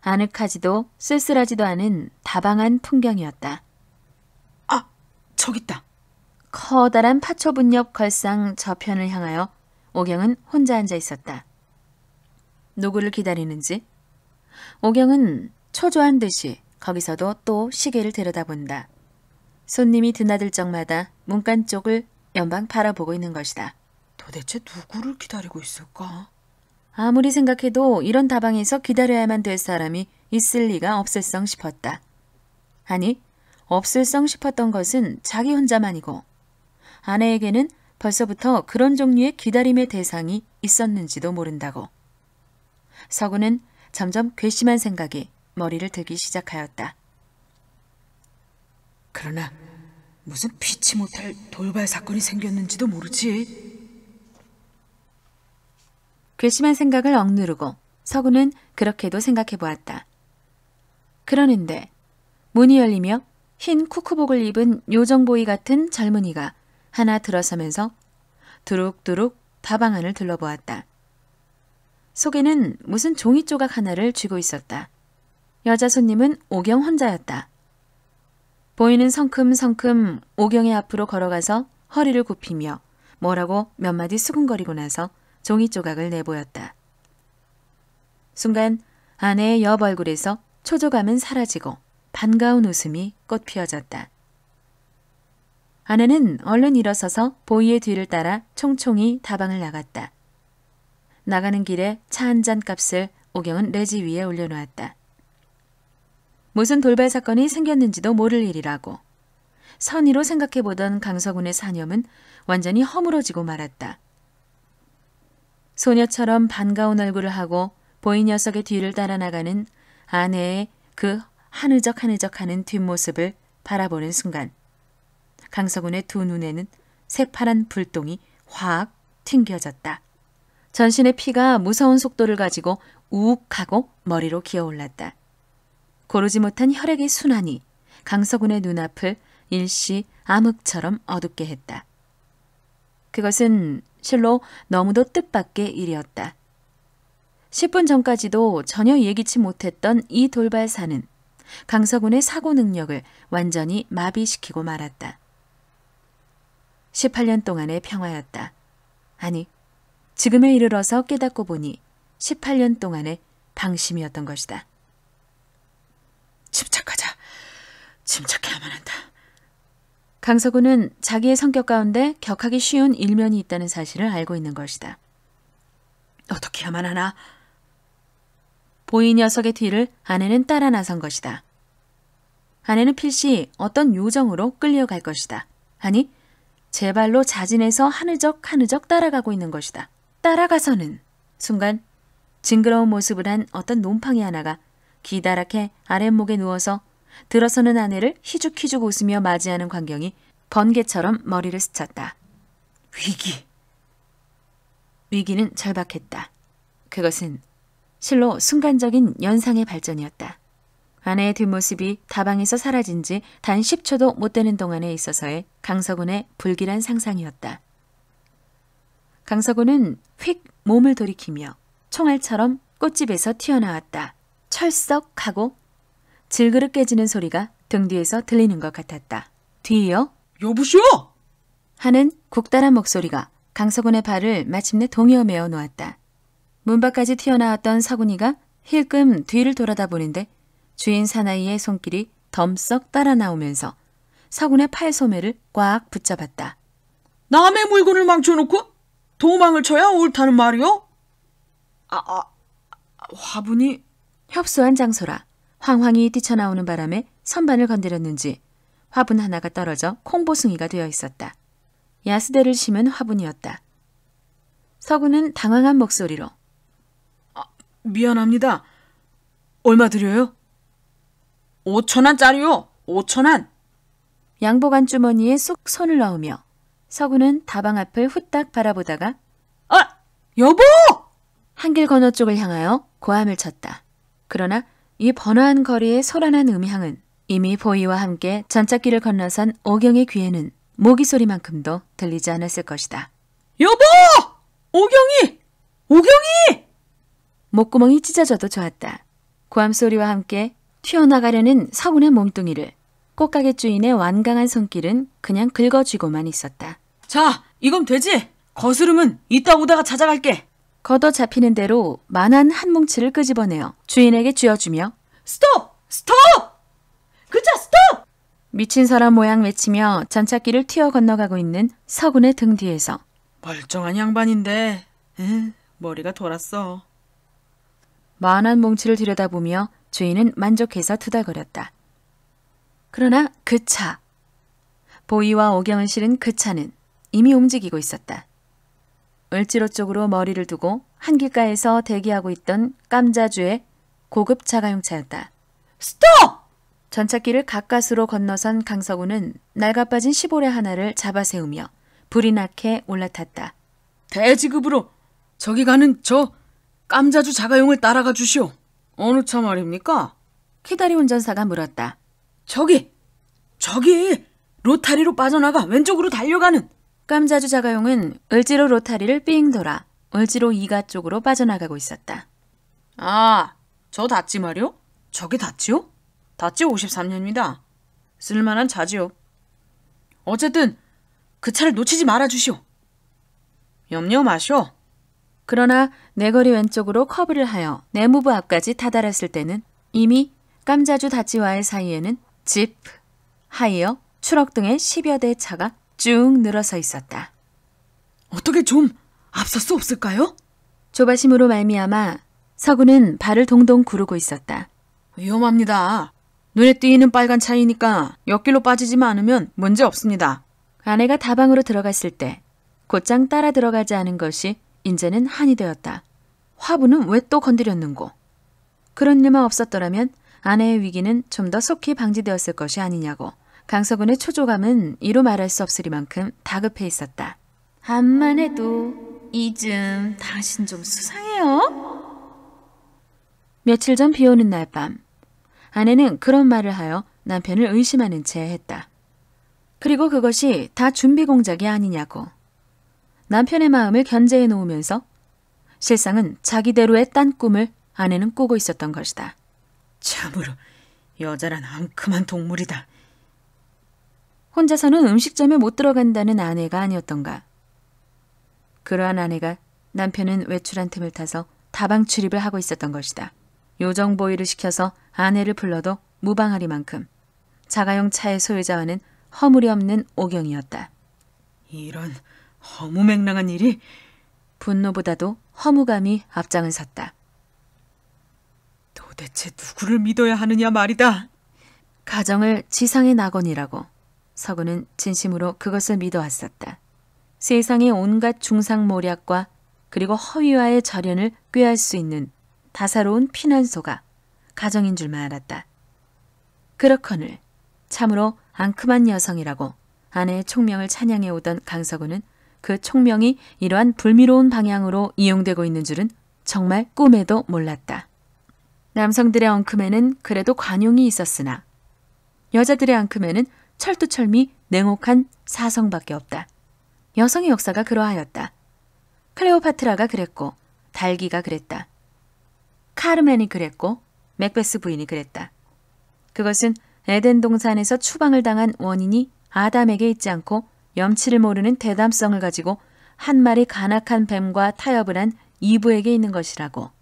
아늑하지도 쓸쓸하지도 않은 다방 안 풍경이었다. 아, 저기있다 커다란 파초분엽 걸상 저편을 향하여 오경은 혼자 앉아 있었다. 누구를 기다리는지. 오경은 초조한 듯이 거기서도 또 시계를 들여다본다. 손님이 드나들 적마다 문간 쪽을 연방 바라보고 있는 것이다. 도대체 누구를 기다리고 있을까? 아무리 생각해도 이런 다방에서 기다려야만 될 사람이 있을 리가 없을성 싶었다. 아니, 없을성 싶었던 것은 자기 혼자만이고 아내에게는 벌써부터 그런 종류의 기다림의 대상이 있었는지도 모른다고. 서구는 점점 괘씸한 생각이 머리를 들기 시작하였다.
그러나 무슨 피치 못할 돌발 사건이 생겼는지도
모르지. 괘씸한 생각을 억누르고 서구는 그렇게도 생각해 보았다. 그러는데 문이 열리며 흰 쿠크복을 입은 요정보이 같은 젊은이가 하나 들어서면서 두룩두룩 다방 안을 둘러보았다. 속에는 무슨 종이 조각 하나를 쥐고 있었다. 여자 손님은 오경 혼자였다. 보이는 성큼성큼 오경의 앞으로 걸어가서 허리를 굽히며 뭐라고 몇 마디 수군거리고 나서 종이 조각을 내보였다. 순간 아내의 옆 얼굴에서 초조감은 사라지고 반가운 웃음이 꽃피어졌다. 아내는 얼른 일어서서 보이의 뒤를 따라 총총히 다방을 나갔다. 나가는 길에 차 한 잔 값을 오경은 레지 위에 올려놓았다. 무슨 돌발 사건이 생겼는지도 모를 일이라고. 선의로 생각해보던 강서군의 사념은 완전히 허물어지고 말았다. 소녀처럼 반가운 얼굴을 하고 보인 녀석의 뒤를 따라 나가는 아내의 그 하늘적 하늘적 하는 뒷모습을 바라보는 순간 강서군의 두 눈에는 새파란 불똥이 확 튕겨졌다. 전신의 피가 무서운 속도를 가지고 우욱하고 머리로 기어올랐다. 고르지 못한 혈액의 순환이 강서군의 눈앞을 일시 암흑처럼 어둡게 했다. 그것은 실로 너무도 뜻밖의 일이었다. 10분 전까지도 전혀 예기치 못했던 이 돌발사는 강서군의 사고 능력을 완전히 마비시키고 말았다. 18년 동안의 평화였다. 아니, 지금에 이르러서 깨닫고 보니 18년 동안의 방심이었던 것이다. 침착하자. 침착해야만 한다. 강서구는 자기의 성격 가운데 격하기 쉬운 일면이 있다는 사실을 알고 있는 것이다. 어떻게 하만 하나? 보인 녀석의 뒤를 아내는 따라 나선 것이다. 아내는 필시 어떤 요정으로 끌려갈 것이다. 아니, 제 발로 자진해서 하늘적 하늘적 따라가고 있는 것이다. 따라가서는 순간 징그러운 모습을 한 어떤 논팡이 하나가 기다랗게 아랫목에 누워서 들어서는 아내를 희죽희죽 웃으며 맞이하는 광경이 번개처럼 머리를 스쳤다. 위기. 위기는 절박했다. 그것은 실로 순간적인 연상의 발전이었다. 아내의 뒷모습이 다방에서 사라진 지 단 10초도 못 되는 동안에 있어서의 강서군의 불길한 상상이었다. 강서구는 휙 몸을 돌이키며 총알처럼 꽃집에서 튀어나왔다. 철썩 하고 질그릇 깨지는 소리가 등 뒤에서 들리는 것 같았다. 뒤이어 여보시오! 하는 국다란 목소리가 강서군의 발을 마침내 동여 매어 놓았다. 문 밖까지 튀어나왔던 서군이가 힐끔 뒤를 돌아다 보는데 주인 사나이의 손길이 덤썩 따라 나오면서 서군의 팔 소매를 꽉 붙잡았다. 남의 물건을
망쳐놓고 도망을 쳐야 옳다는 말이요? 아, 아,
화분이 협소한 장소라 황황이 뛰쳐나오는 바람에 선반을 건드렸는지 화분 하나가 떨어져 콩보숭이가 되어 있었다. 야스대를 심은 화분이었다. 서구는 당황한 목소리로 아,
미안합니다. 얼마 드려요? 5천원짜리요.
5천원. 양복안 주머니에 쑥 손을 넣으며 서구는 다방 앞을 후딱 바라보다가 아! 여보! 한길 건너 쪽을 향하여 고함을 쳤다. 그러나 이 번화한 거리의 소란한 음향은 이미 보이와 함께 전짝길을 건너선 오경의 귀에는 모기 소리만큼도 들리지 않았을 것이다. 여보! 오경이! 오경이! 목구멍이 찢어져도 좋았다. 고함 소리와 함께 튀어나가려는 서군의 몸뚱이를 꽃가게 주인의 완강한 손길은 그냥 긁어쥐고만 있었다.
자, 이건 되지? 거스름은 이따 오다가 찾아갈게.
걷어 잡히는 대로 만한 한 뭉치를 끄집어내어 주인에게 쥐어주며 스톱! 스톱! 그자 스톱! 미친 사람 모양 외치며 잔착기를 튀어 건너가고 있는 서군의 등 뒤에서
멀쩡한 양반인데 에, 머리가 돌았어.
만한 뭉치를 들여다보며 주인은 만족해서 투닥거렸다. 그러나 그 차. 보이와 오경을 실은 그 차는 이미 움직이고 있었다. 을지로 쪽으로 머리를 두고 한길가에서 대기하고 있던 깜자주의 고급 자가용차였다. 스톱! 전차길을 가까스로 건너선 강서구는 날가빠진 시보레 하나를 잡아세우며 불이 나게 올라탔다.
대지급으로
저기 가는 저 깜자주 자가용을 따라가
주시오. 어느 차 말입니까? 키다리 운전사가 물었다. 저기!
저기! 로타리로 빠져나가 왼쪽으로 달려가는 깜자주 자가용은 을지로 로타리를 삥 돌아 을지로 이가 쪽으로 빠져나가고 있었다.
아, 저 닷지 말이오? 저게 닷지요? 닷지 53년입니다.
쓸만한 자지요. 어쨌든 그 차를 놓치지 말아주시오. 염려 마시오. 그러나 내거리 왼쪽으로 커브를 하여 내무부 앞까지 다달했을 때는 이미 깜자주 다지와의 사이에는 집, 하이어, 추럭 등의 10여 대 차가 쭉 늘어서 있었다. 어떻게 좀 앞설 수 없을까요? 조바심으로 말미암아 서구는 발을 동동 구르고 있었다. 위험합니다. 눈에 띄는 빨간 차이니까 옆길로 빠지지만 않으면 문제 없습니다. 아내가 다방으로 들어갔을 때 곧장 따라 들어가지 않은 것이 이제는 한이 되었다. 화분은 왜 또 건드렸는고? 그런 일만 없었더라면 아내의 위기는 좀 더 속히 방지되었을 것이 아니냐고. 강서군의 초조감은 이루 말할 수 없으리만큼 다급해 있었다. 암만 해도 이즘 당신 좀 수상해요. 며칠 전 비오는 날밤 아내는 그런 말을 하여 남편을 의심하는 채 했다. 그리고 그것이 다 준비 공작이 아니냐고. 남편의 마음을 견제해 놓으면서 실상은 자기대로의 딴 꿈을 아내는 꾸고 있었던 것이다.
참으로 여자란
앙큼한 동물이다. 혼자서는 음식점에 못 들어간다는 아내가 아니었던가. 그러한 아내가 남편은 외출한 틈을 타서 다방 출입을 하고 있었던 것이다. 요정보이를 시켜서 아내를 불러도 무방하리만큼 자가용 차의 소유자와는 허물이 없는 오경이었다. 이런 허무맹랑한 일이 분노보다도 허무감이 앞장을 섰다.
도대체 누구를 믿어야 하느냐 말이다.
가정을 지상의 낙원이라고 서구는 진심으로 그것을 믿어왔었다. 세상의 온갖 중상모략과 그리고 허위와의 절연을 꾀할 수 있는 다사로운 피난소가 가정인 줄만 알았다. 그렇거늘 참으로 앙큼한 여성이라고 아내의 총명을 찬양해오던 강서구는 그 총명이 이러한 불미로운 방향으로 이용되고 있는 줄은 정말 꿈에도 몰랐다. 남성들의 앙큼에는 그래도 관용이 있었으나 여자들의 앙큼에는 철두철미 냉혹한 사성밖에 없다. 여성의 역사가 그러하였다. 클레오파트라가 그랬고 달기가 그랬다. 카르멘이 그랬고 맥베스 부인이 그랬다. 그것은 에덴 동산에서 추방을 당한 원인이 아담에게 있지 않고 염치를 모르는 대담성을 가지고 한 마리 간악한 뱀과 타협을 한 이브에게 있는 것이라고.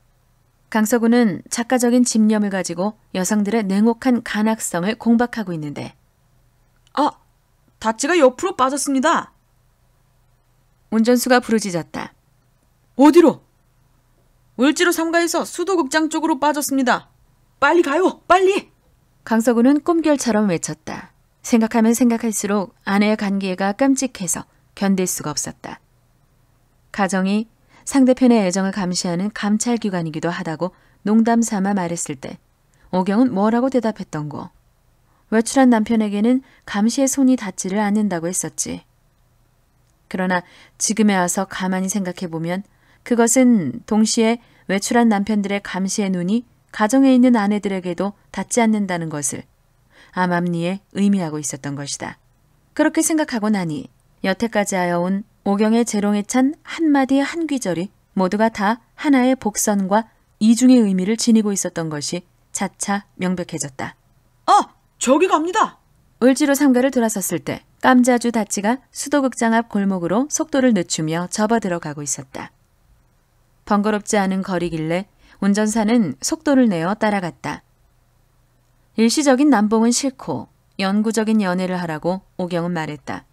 강서구는 작가적인 집념을 가지고 여성들의 냉혹한 간악성을 공박하고 있는데 아, 다치가 옆으로 빠졌습니다. 운전수가 부르짖었다. 어디로?
울지로 삼가에서 수도극장
쪽으로 빠졌습니다. 빨리 가요, 빨리! 강서구는 꿈결처럼 외쳤다. 생각하면 생각할수록 아내의 관계가 깜찍해서 견딜 수가 없었다. 가정이 상대편의 애정을 감시하는 감찰기관이기도 하다고 농담 삼아 말했을 때 오경은 뭐라고 대답했던 거. 외출한 남편에게는 감시의 손이 닿지를 않는다고 했었지. 그러나 지금에 와서 가만히 생각해보면 그것은 동시에 외출한 남편들의 감시의 눈이 가정에 있는 아내들에게도 닿지 않는다는 것을 암암리에 의미하고 있었던 것이다. 그렇게 생각하고 나니 여태까지 하여온 오경의 재롱에 찬 한마디 한 귀절이 모두가 다 하나의 복선과 이중의 의미를 지니고 있었던 것이 차차 명백해졌다. 어! 저기 갑니다. 을지로 삼가를 돌아섰을 때 깜자주 다치가 수도극장 앞 골목으로 속도를 늦추며 접어들어가고 있었다. 번거롭지 않은 거리길래 운전사는 속도를 내어 따라갔다. 일시적인 남봉은 싫고 영구적인 연애를 하라고 오경은 말했다.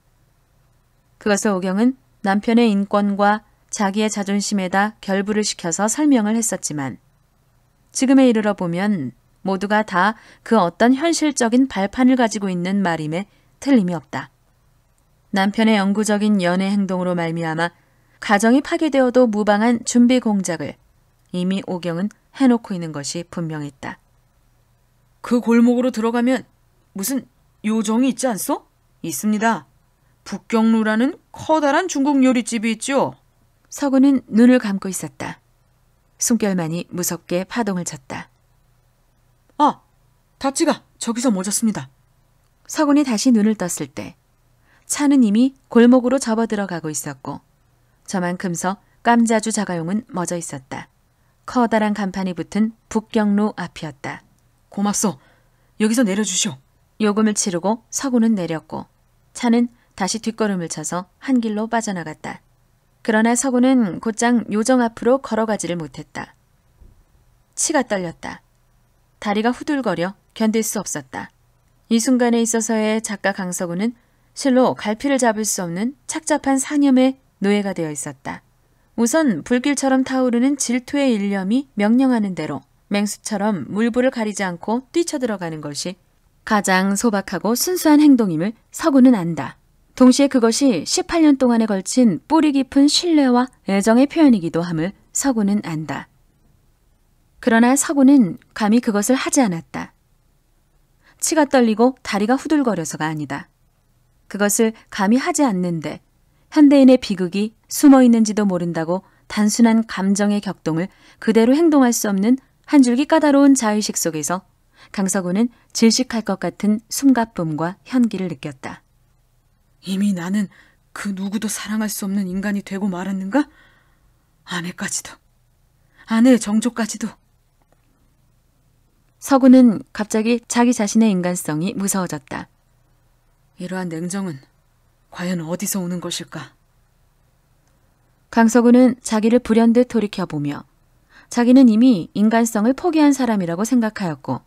그것을 오경은 남편의 인권과 자기의 자존심에다 결부를 시켜서 설명을 했었지만 지금에 이르러 보면 모두가 다 그 어떤 현실적인 발판을 가지고 있는 말임에 틀림이 없다. 남편의 영구적인 연애 행동으로 말미암아 가정이 파괴되어도 무방한 준비 공작을 이미 오경은 해놓고
있는 것이 분명했다. 그 골목으로 들어가면 무슨 요정이 있지 않소? 있습니다. 북경루라는 커다란 중국 요리집이 있죠.
서구는 눈을 감고 있었다. 숨결만이 무섭게 파동을 쳤다. 아, 다치가 저기서 멎었습니다 서군이 다시 눈을 떴을 때 차는 이미 골목으로 접어들어가고 있었고 저만큼서 깜자주 자가용은 멎어 있었다. 커다란 간판이 붙은 북경로 앞이었다. 고맙소. 여기서 내려주시오. 요금을 치르고 서구는 내렸고 차는 다시 뒷걸음을 쳐서 한 길로 빠져나갔다. 그러나 서구는 곧장 요정 앞으로 걸어가지를 못했다. 치가 떨렸다. 다리가 후들거려 견딜 수 없었다. 이 순간에 있어서의 작가 강서구는 실로 갈피를 잡을 수 없는 착잡한 상념의 노예가 되어 있었다. 우선 불길처럼 타오르는 질투의 일념이 명령하는 대로 맹수처럼 물불을 가리지 않고 뛰쳐들어가는 것이 가장 소박하고 순수한 행동임을 서구는 안다. 동시에 그것이 18년 동안에 걸친 뿌리 깊은 신뢰와 애정의 표현이기도 함을 서구는 안다. 그러나 서구는 감히 그것을 하지 않았다. 치가 떨리고 다리가 후들거려서가 아니다. 그것을 감히 하지 않는데 현대인의 비극이 숨어 있는지도 모른다고 단순한 감정의 격동을 그대로 행동할 수 없는 한 줄기 까다로운 자의식 속에서 강서구는 질식할 것 같은 숨가쁨과 현기를 느꼈다.
이미 나는 그 누구도 사랑할 수 없는 인간이
되고 말았는가? 아내까지도, 아내의 정조까지도. 서구는 갑자기 자기 자신의 인간성이 무서워졌다.
이러한 냉정은 과연 어디서 오는 것일까?
강서구는 자기를 불현듯 돌이켜보며 자기는 이미 인간성을 포기한 사람이라고 생각하였고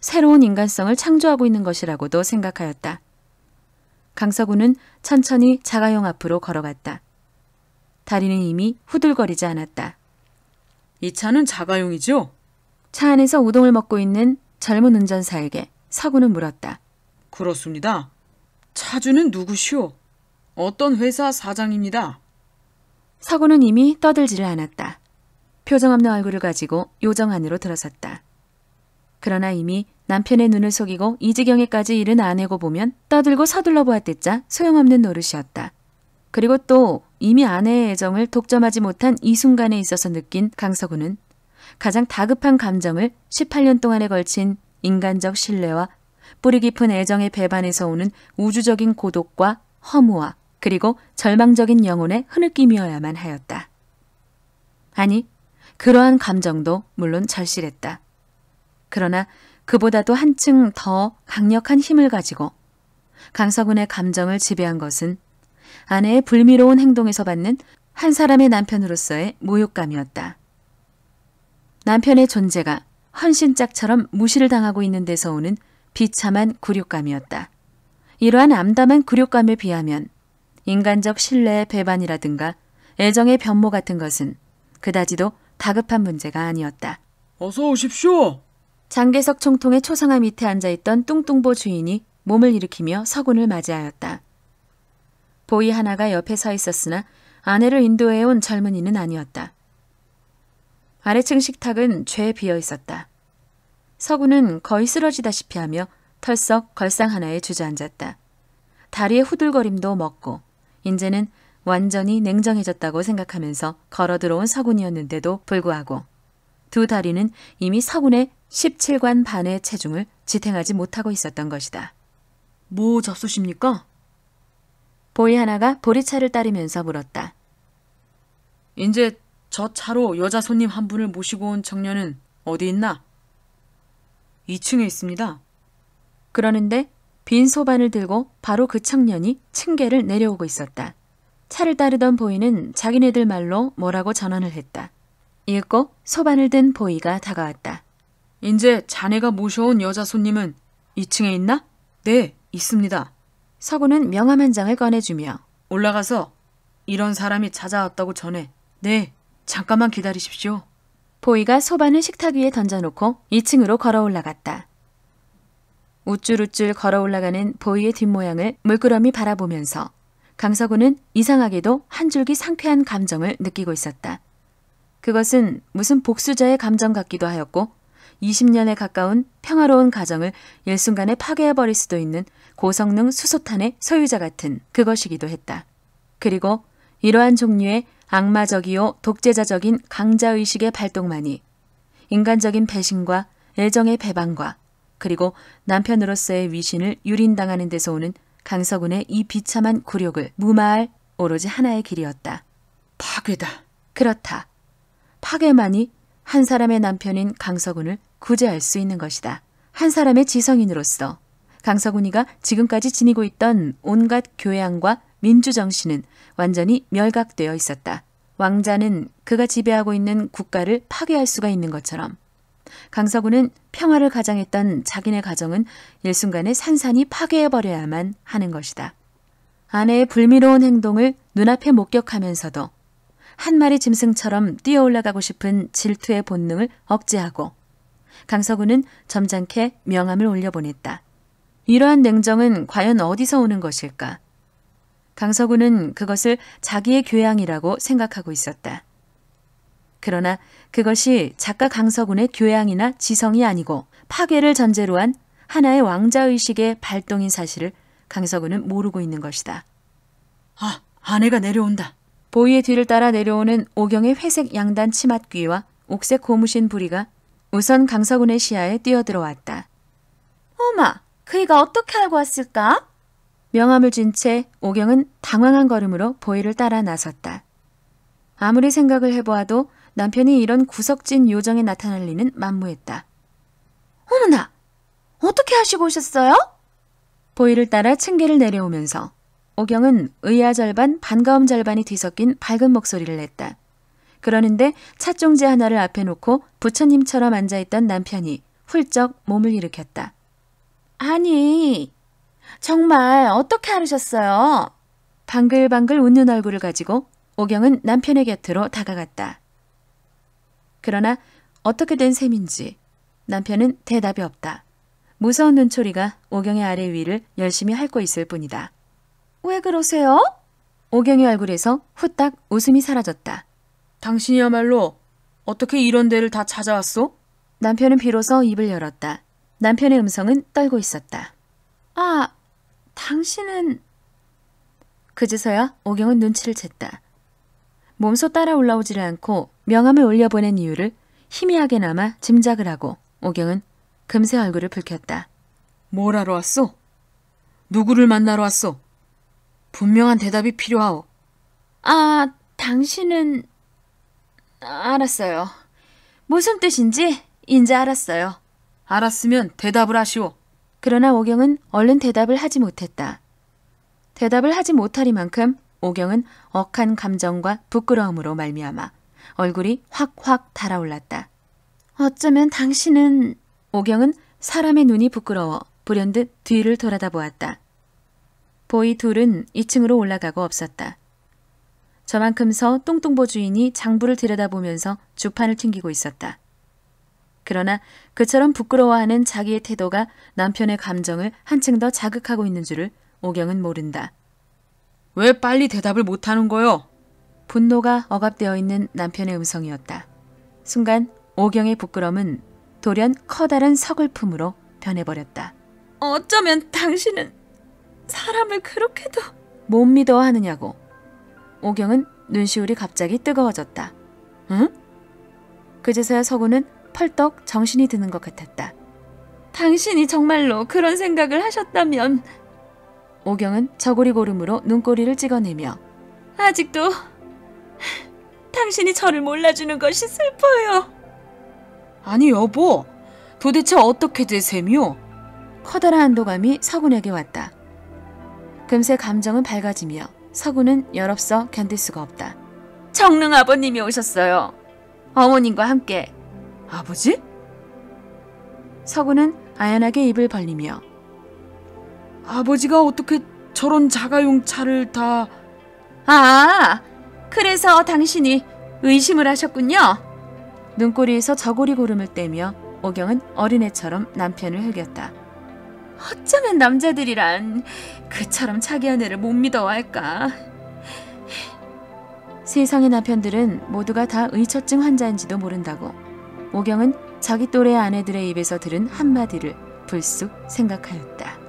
새로운 인간성을 창조하고 있는 것이라고도 생각하였다. 강서구는 천천히 자가용 앞으로 걸어갔다. 다리는 이미 후들거리지 않았다. 이 차는 자가용이죠? 차 안에서 우동을 먹고 있는 젊은 운전사에게 서구는 물었다.
그렇습니다. 차주는 누구시오? 어떤 회사 사장입니다.
서구는 이미 떠들지를 않았다. 표정 없는 얼굴을 가지고 요정 안으로 들어섰다. 그러나 이미 남편의 눈을 속이고 이 지경에까지 이른 아내고 보면 떠들고 서둘러 보았댔자 소용없는 노릇이었다. 그리고 또 이미 아내의 애정을 독점하지 못한 이 순간에 있어서 느낀 강서구는 가장 다급한 감정을 18년 동안에 걸친 인간적 신뢰와 뿌리 깊은 애정의 배반에서 오는 우주적인 고독과 허무와 그리고 절망적인 영혼의 흐느낌이어야만 하였다. 아니, 그러한 감정도 물론 절실했다. 그러나 그보다도 한층 더 강력한 힘을 가지고 강서군의 감정을 지배한 것은 아내의 불미로운 행동에서 받는 한 사람의 남편으로서의 모욕감이었다. 남편의 존재가 헌신짝처럼 무시를 당하고 있는 데서 오는 비참한 굴욕감이었다. 이러한 암담한 굴욕감에 비하면 인간적 신뢰의 배반이라든가 애정의 변모 같은 것은 그다지도 다급한 문제가 아니었다. 어서 오십시오. 장계석 총통의 초상화 밑에 앉아있던 뚱뚱보 주인이 몸을 일으키며 서군을 맞이하였다. 보이 하나가 옆에 서 있었으나 아내를 인도해온 젊은이는 아니었다. 아래층 식탁은 죄 비어 있었다. 서구는 거의 쓰러지다시피 하며 털썩 걸상 하나에 주저앉았다. 다리의 후들거림도 먹고 이제는 완전히 냉정해졌다고 생각하면서 걸어 들어온 서군이었는데도 불구하고 두 다리는 이미 서군의 17관 반의 체중을 지탱하지 못하고 있었던 것이다. 뭐 잡수십니까? 보이 하나가 보리차를 따르면서 물었다. 이제 저 차로 여자 손님 한 분을 모시고 온 청년은 어디 있나? 2층에 있습니다. 그러는데 빈 소반을 들고 바로 그 청년이 층계를 내려오고 있었다. 차를 따르던 보이는 자기네들 말로 뭐라고 전언을 했다. 읽고 소반을 든 보이가 다가왔다. 이제
자네가 모셔온 여자
손님은 2층에 있나? 네, 있습니다. 서구는 명함 한 장을 꺼내주며 올라가서
이런 사람이
찾아왔다고 전해. 네, 잠깐만 기다리십시오. 보이가 소반을 식탁 위에 던져놓고 2층으로 걸어 올라갔다. 우쭐우쭐 걸어 올라가는 보이의 뒷모양을 물끄러미 바라보면서 강서구는 이상하게도 한 줄기 상쾌한 감정을 느끼고 있었다. 그것은 무슨 복수자의 감정 같기도 하였고 20년에 가까운 평화로운 가정을 일순간에 파괴해버릴 수도 있는 고성능 수소탄의 소유자 같은 그것이기도 했다. 그리고 이러한 종류의 악마적이요 독재자적인 강자의식의 발동만이 인간적인 배신과 애정의 배반과 그리고 남편으로서의 위신을 유린당하는 데서 오는 강서군의 이 비참한 굴욕을 무마할 오로지 하나의 길이었다. 파괴다. 그렇다. 파괴만이 한 사람의 남편인 강서군을 구제할 수 있는 것이다. 한 사람의 지성인으로서 강서군이가 지금까지 지니고 있던 온갖 교양과 민주정신은 완전히 멸각되어 있었다. 왕자는 그가 지배하고 있는 국가를 파괴할 수가 있는 것처럼 강서구는 평화를 가장했던 자기네 가정은 일순간에 산산이 파괴해버려야만 하는 것이다. 아내의 불미로운 행동을 눈앞에 목격하면서도 한 마리 짐승처럼 뛰어올라가고 싶은 질투의 본능을 억제하고 강서구는 점잖게 명함을 올려보냈다. 이러한 냉정은 과연 어디서 오는 것일까? 강서구는 그것을 자기의 교양이라고 생각하고 있었다. 그러나 그것이 작가 강서군의 교양이나 지성이 아니고 파괴를 전제로 한 하나의 왕자의식의 발동인 사실을 강서군은 모르고 있는 것이다. 아, 아내가 내려온다. 보이의 뒤를 따라 내려오는 오경의 회색 양단 치맛귀와 옥색 고무신 부리가 우선 강서군의 시야에 뛰어들어왔다. 어마, 그이가 어떻게 알고 왔을까? 명함을 쥔 채 오경은 당황한 걸음으로 보이를 따라 나섰다. 아무리 생각을 해보아도 남편이 이런 구석진 요정에 나타날 리는 만무했다. 어머나! 어떻게 하시고 오셨어요? 보이를 따라 층계를 내려오면서 오경은 의아 절반 반가움 절반이 뒤섞인 밝은 목소리를 냈다. 그러는데 찻종지 하나를 앞에 놓고 부처님처럼 앉아있던 남편이 훌쩍 몸을 일으켰다. 아니, 정말 어떻게 알으셨어요? 방글방글 웃는 얼굴을 가지고 오경은 남편의 곁으로 다가갔다. 그러나 어떻게 된 셈인지 남편은 대답이 없다. 무서운 눈초리가 오경의 아래 위를 열심히 핥고 있을 뿐이다. 왜 그러세요? 오경의 얼굴에서 후딱 웃음이 사라졌다. 당신이야말로 어떻게 이런 데를 다 찾아왔소? 남편은 비로소 입을 열었다. 남편의 음성은 떨고 있었다. 아, 당신은 그제서야 오경은 눈치를 챘다. 몸소 따라 올라오지를 않고 명함을 올려보낸 이유를 희미하게나마 짐작을 하고 오경은 금세 얼굴을 붉혔다. 뭘 하러 왔소? 누구를 만나러 왔소? 분명한 대답이 필요하오. 아, 당신은... 알았어요. 무슨 뜻인지 인제 알았어요. 알았으면 대답을 하시오. 그러나 오경은 얼른 대답을 하지 못했다. 대답을 하지 못하리만큼 오경은 억한 감정과 부끄러움으로 말미암아 얼굴이 확확 달아올랐다. 어쩌면 당신은 오경은 사람의 눈이 부끄러워 불현듯 뒤를 돌아다 보았다. 보이 둘은 2층으로 올라가고 없었다. 저만큼 서 똥똥보 주인이 장부를 들여다보면서 주판을 튕기고 있었다. 그러나 그처럼 부끄러워하는 자기의 태도가 남편의 감정을 한층 더 자극하고 있는 줄을 오경은 모른다. 왜 빨리 대답을 못하는 거요? 분노가 억압되어 있는 남편의 음성이었다. 순간 오경의 부끄럼은 돌연 커다란 서글픔으로 변해버렸다. 어쩌면 당신은 사람을 그렇게도 못 믿어 하느냐고. 오경은 눈시울이 갑자기 뜨거워졌다. 응? 그제서야 서구는 펄떡 정신이 드는 것 같았다. 당신이 정말로 그런 생각을 하셨다면 오경은 저고리 고름으로 눈꼬리를 찍어내며 아직도 당신이 저를 몰라주는 것이 슬퍼요. 아니 여보, 도대체 어떻게 된 셈이요? 커다란 안도감이 서군에게 왔다. 금세 감정은 밝아지며 서군은 열없어 견딜 수가 없다. 정릉 아버님이 오셨어요. 어머님과 함께 아버지? 서구는 아연하게 입을 벌리며 아버지가 어떻게 저런 자가용 차를 다... 아, 그래서 당신이 의심을 하셨군요. 눈꼬리에서 저고리 고름을 떼며 오경은 어린애처럼 남편을 흘겼다. 어쩌면 남자들이란 그처럼 자기 아내를 못 믿어 할까. 세상의 남편들은 모두가 다 의처증 환자인지도 모른다고. 오경은 자기 또래 아내들의 입에서 들은 한마디를 불쑥 생각하였다.